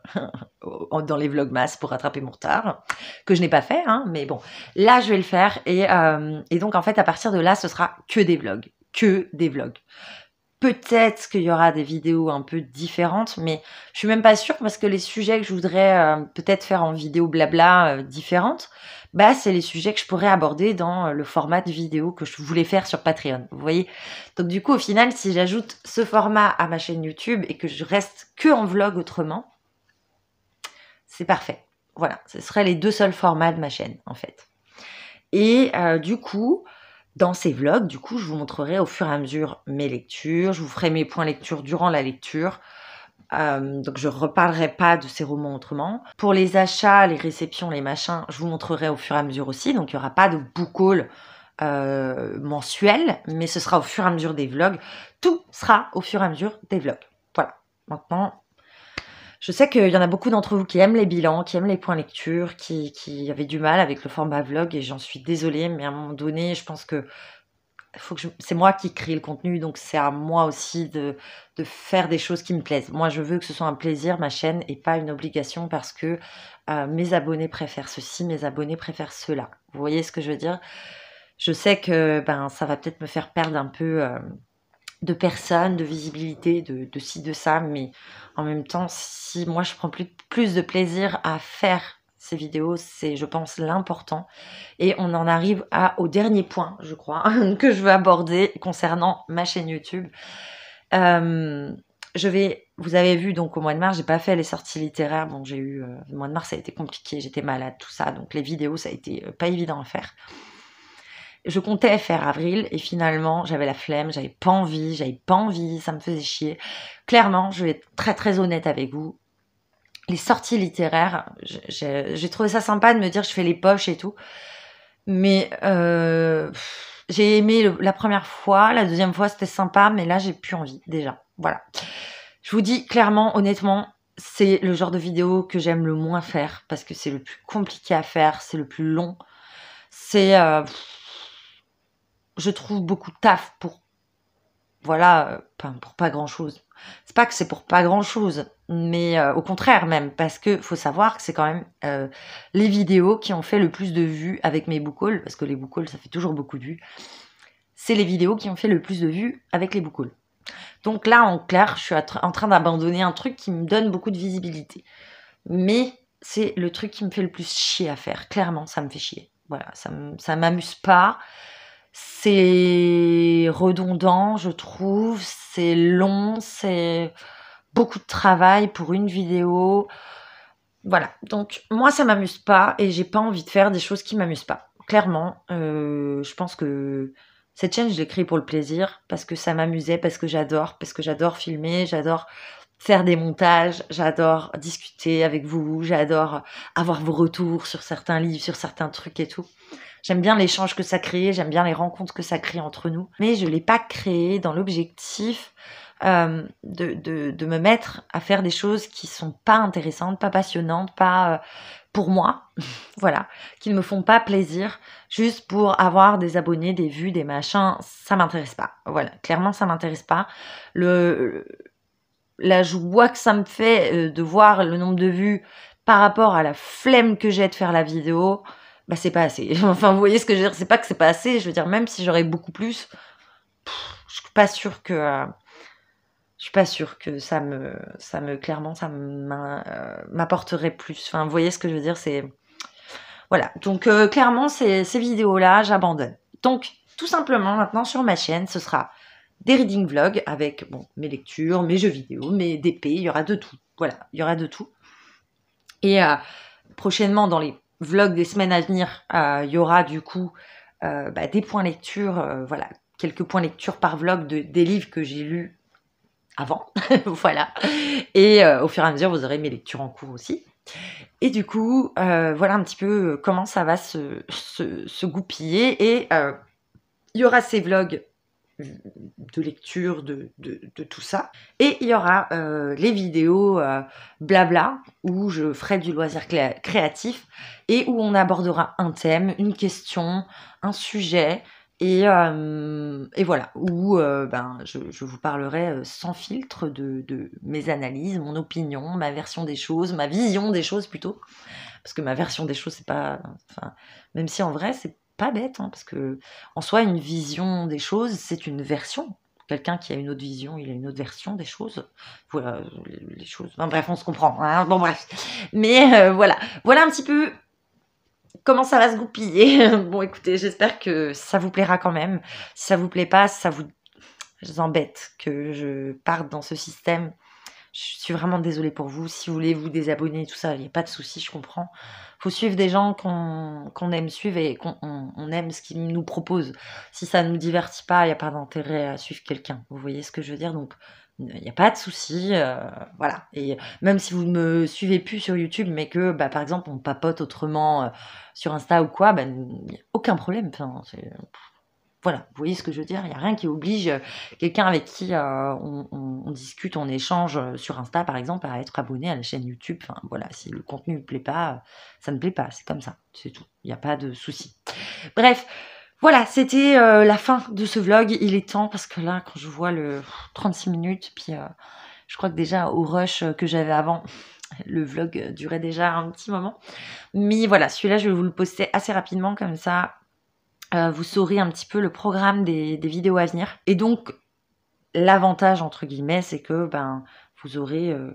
euh, dans les vlogmas pour rattraper mon retard, que je n'ai pas fait, hein, mais bon, là je vais le faire. Euh, et, donc en fait, à partir de là, ce sera que des vlogs, que des vlogs. Peut-être qu'il y aura des vidéos un peu différentes, mais je suis même pas sûre parce que les sujets que je voudrais euh, peut-être faire en vidéo blabla différentes, bah, c'est les sujets que je pourrais aborder dans euh, le format de vidéo que je voulais faire sur Patreon. Vous voyez Donc du coup, au final, si j'ajoute ce format à ma chaîne YouTube et que je reste que en vlog autrement, c'est parfait. Voilà, ce seraient les deux seuls formats de ma chaîne, en fait. Et euh, du coup, dans ces vlogs, du coup, je vous montrerai au fur et à mesure mes lectures, je vous ferai mes points lecture durant la lecture. Euh, donc je reparlerai pas de ces romans autrement. Pour les achats, les réceptions, les machins, je vous montrerai au fur et à mesure aussi. Donc il n'y aura pas de book haul euh, mensuel, mais ce sera au fur et à mesure des vlogs. Tout sera au fur et à mesure des vlogs. Voilà. Maintenant, je sais qu'il y en a beaucoup d'entre vous qui aiment les bilans, qui aiment les points lecture, qui, qui avaient du mal avec le format vlog et j'en suis désolée, mais à un moment donné, je pense que que c'est moi qui crée le contenu, donc c'est à moi aussi de, faire des choses qui me plaisent. Moi, je veux que ce soit un plaisir, ma chaîne, et pas une obligation parce que euh, mes abonnés préfèrent ceci, mes abonnés préfèrent cela. Vous voyez ce que je veux dire Je sais que ben, ça va peut-être me faire perdre un peu euh, de personnes, de visibilité, de, ci, de ça, mais en même temps, si moi je prends plus de plaisir à faire ces vidéos, c'est je pense l'important. Et on en arrive à, au dernier point, je crois, que je veux aborder concernant ma chaîne YouTube. Euh, je vais, vous avez vu donc au mois de mars, j'ai pas fait les sorties littéraires. Bon, j'ai eu euh, le mois de mars, ça a été compliqué, j'étais malade, tout ça. Donc les vidéos, ça a été euh, pas évident à faire. Je comptais faire avril et finalement j'avais la flemme, j'avais pas envie, j'avais pas envie, ça me faisait chier. Clairement, je vais être très très honnête avec vous, les sorties littéraires. J'ai trouvé ça sympa de me dire je fais les poches et tout. Mais euh, j'ai aimé la première fois, la deuxième fois c'était sympa, mais là j'ai plus envie déjà. Voilà. Je vous dis clairement, honnêtement, c'est le genre de vidéo que j'aime le moins faire parce que c'est le plus compliqué à faire, c'est le plus long. C'est. Euh, je trouve beaucoup de taf pour. Voilà, euh, pour pas grand chose. C'est pas que c'est pour pas grand chose, mais euh, au contraire même, parce que faut savoir que c'est quand même euh, les vidéos qui ont fait le plus de vues avec mes boucles parce que les boucles ça fait toujours beaucoup de vues. C'est les vidéos qui ont fait le plus de vues avec les boucles Donc là, en clair, je suis en train d'abandonner un truc qui me donne beaucoup de visibilité. Mais c'est le truc qui me fait le plus chier à faire. Clairement, ça me fait chier. Voilà, ça ne m'amuse pas. C'est redondant, je trouve. C'est long, c'est beaucoup de travail pour une vidéo. Voilà. Donc moi ça m'amuse pas et j'ai pas envie de faire des choses qui m'amusent pas. Clairement, euh, je pense que cette chaîne je l'ai pour le plaisir parce que ça m'amusait, parce que j'adore, parce que j'adore filmer, j'adore faire des montages, j'adore discuter avec vous, j'adore avoir vos retours sur certains livres, sur certains trucs et tout. J'aime bien l'échange que ça crée, j'aime bien les rencontres que ça crée entre nous, mais je l'ai pas créé dans l'objectif euh, de, de, de, me mettre à faire des choses qui sont pas intéressantes, pas passionnantes, pas euh, pour moi, voilà, qui ne me font pas plaisir, juste pour avoir des abonnés, des vues, des machins, ça m'intéresse pas. Voilà, clairement ça m'intéresse pas. Le, la joie que ça me fait euh, de voir le nombre de vues par rapport à la flemme que j'ai de faire la vidéo, bah c'est pas assez. Enfin, vous voyez ce que je veux dire, c'est pas que c'est pas assez, je veux dire, même si j'aurais beaucoup plus, je je suis pas sûre que, je suis pas sûre que ça me, ça me clairement, ça euh, m'apporterait plus. Enfin, vous voyez ce que je veux dire, c'est voilà. Donc euh, clairement, ces, vidéos-là, j'abandonne. Donc tout simplement, maintenant sur ma chaîne, ce sera des reading vlogs avec bon, mes lectures, mes jeux vidéo, mes DP, il y aura de tout. Voilà, il y aura de tout. Et euh, prochainement, dans les vlogs des semaines à venir, il y aura du coup bah, des points lecture, voilà, quelques points lecture par vlog des livres que j'ai lus avant. voilà. Et euh, au fur et à mesure, vous aurez mes lectures en cours aussi. Et du coup, euh, voilà un petit peu euh, comment ça va se, goupiller. Et il y aura ces vlogs de lecture, de, tout ça. Et il y aura les vidéos blabla où je ferai du loisir créatif et où on abordera un thème, une question, un sujet, et, euh, et, voilà, où euh, ben, je, vous parlerai euh, sans filtre de, mes analyses, mon opinion, ma version des choses, ma vision des choses plutôt. Parce que ma version des choses, c'est pas. Enfin, même si en vrai, c'est pas bête, hein, parce que en soi, une vision des choses, c'est une version. Quelqu'un qui a une autre vision, il a une autre version des choses. Voilà, les choses. bref, on se comprend. Hein. bon, bref. Mais voilà. Voilà un petit peu comment ça va se goupiller Bon, écoutez, j'espère que ça vous plaira quand même. Si ça vous plaît pas, ça vous embête que je parte dans ce système je suis vraiment désolée pour vous. Si vous voulez vous désabonner, tout ça, il n'y a pas de souci, je comprends. faut suivre des gens qu'on aime suivre et qu'on aime ce qu'ils nous proposent. Si ça ne nous divertit pas, il n'y a pas d'intérêt à suivre quelqu'un. Vous voyez ce que je veux dire Donc, il n'y a pas de souci, euh, voilà. Et même si vous ne me suivez plus sur YouTube, mais que, bah, par exemple, on papote autrement euh, sur Insta ou quoi, ben aucun problème. Enfin, voilà, vous voyez ce que je veux dire Il n'y a rien qui oblige euh, quelqu'un avec qui euh, on, discute, on échange euh, sur Insta par exemple à être abonné à la chaîne YouTube. Enfin, voilà, si le contenu ne plaît pas, ça ne plaît pas, c'est comme ça, c'est tout. Il n'y a pas de souci. Bref, voilà, c'était la fin de ce vlog. Il est temps parce que là, quand je vois le 36 minutes, puis je crois que déjà au rush que j'avais avant, le vlog durait déjà un petit moment. Mais voilà, celui-là, je vais vous le poster assez rapidement comme ça euh, vous saurez un petit peu le programme des, vidéos à venir. Et donc, l'avantage, entre guillemets, c'est que ben, vous aurez euh,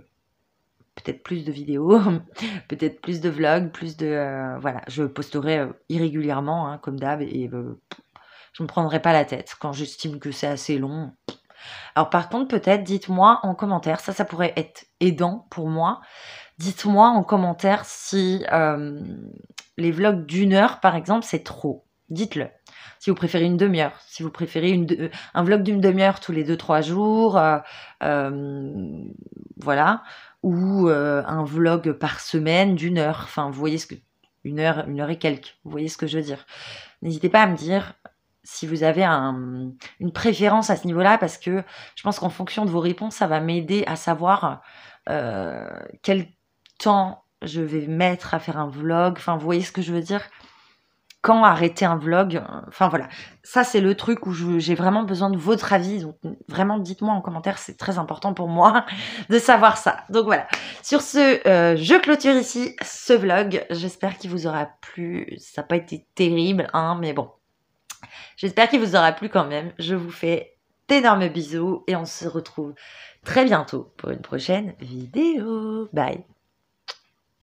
peut-être plus de vidéos, peut-être plus de vlogs, plus de... Euh, voilà, je posterai irrégulièrement, hein, comme d'hab, et je ne me prendrai pas la tête quand j'estime que c'est assez long. Alors par contre, peut-être dites-moi en commentaire, ça ça pourrait être aidant pour moi. Dites-moi en commentaire si les vlogs d'une heure, par exemple, c'est trop dites-le. Si vous préférez une demi-heure, si vous préférez euh, un vlog d'une demi-heure tous les 2-3 jours, euh, euh, voilà, ou un vlog par semaine d'une heure, enfin vous voyez ce que... Une heure, une heure et quelques, vous voyez ce que je veux dire. N'hésitez pas à me dire si vous avez une préférence à ce niveau-là, parce que je pense qu'en fonction de vos réponses, ça va m'aider à savoir quel temps je vais mettre à faire un vlog. Enfin, vous voyez ce que je veux dire quand arrêter un vlog. Euh, enfin voilà, ça c'est le truc où j'ai vraiment besoin de votre avis. Donc vraiment dites-moi en commentaire, c'est très important pour moi de savoir ça. Donc voilà, sur ce, euh, je clôture ici ce vlog. J'espère qu'il vous aura plu. Ça n'a pas été terrible, hein, mais bon. J'espère qu'il vous aura plu quand même. Je vous fais d'énormes bisous et on se retrouve très bientôt pour une prochaine vidéo. Bye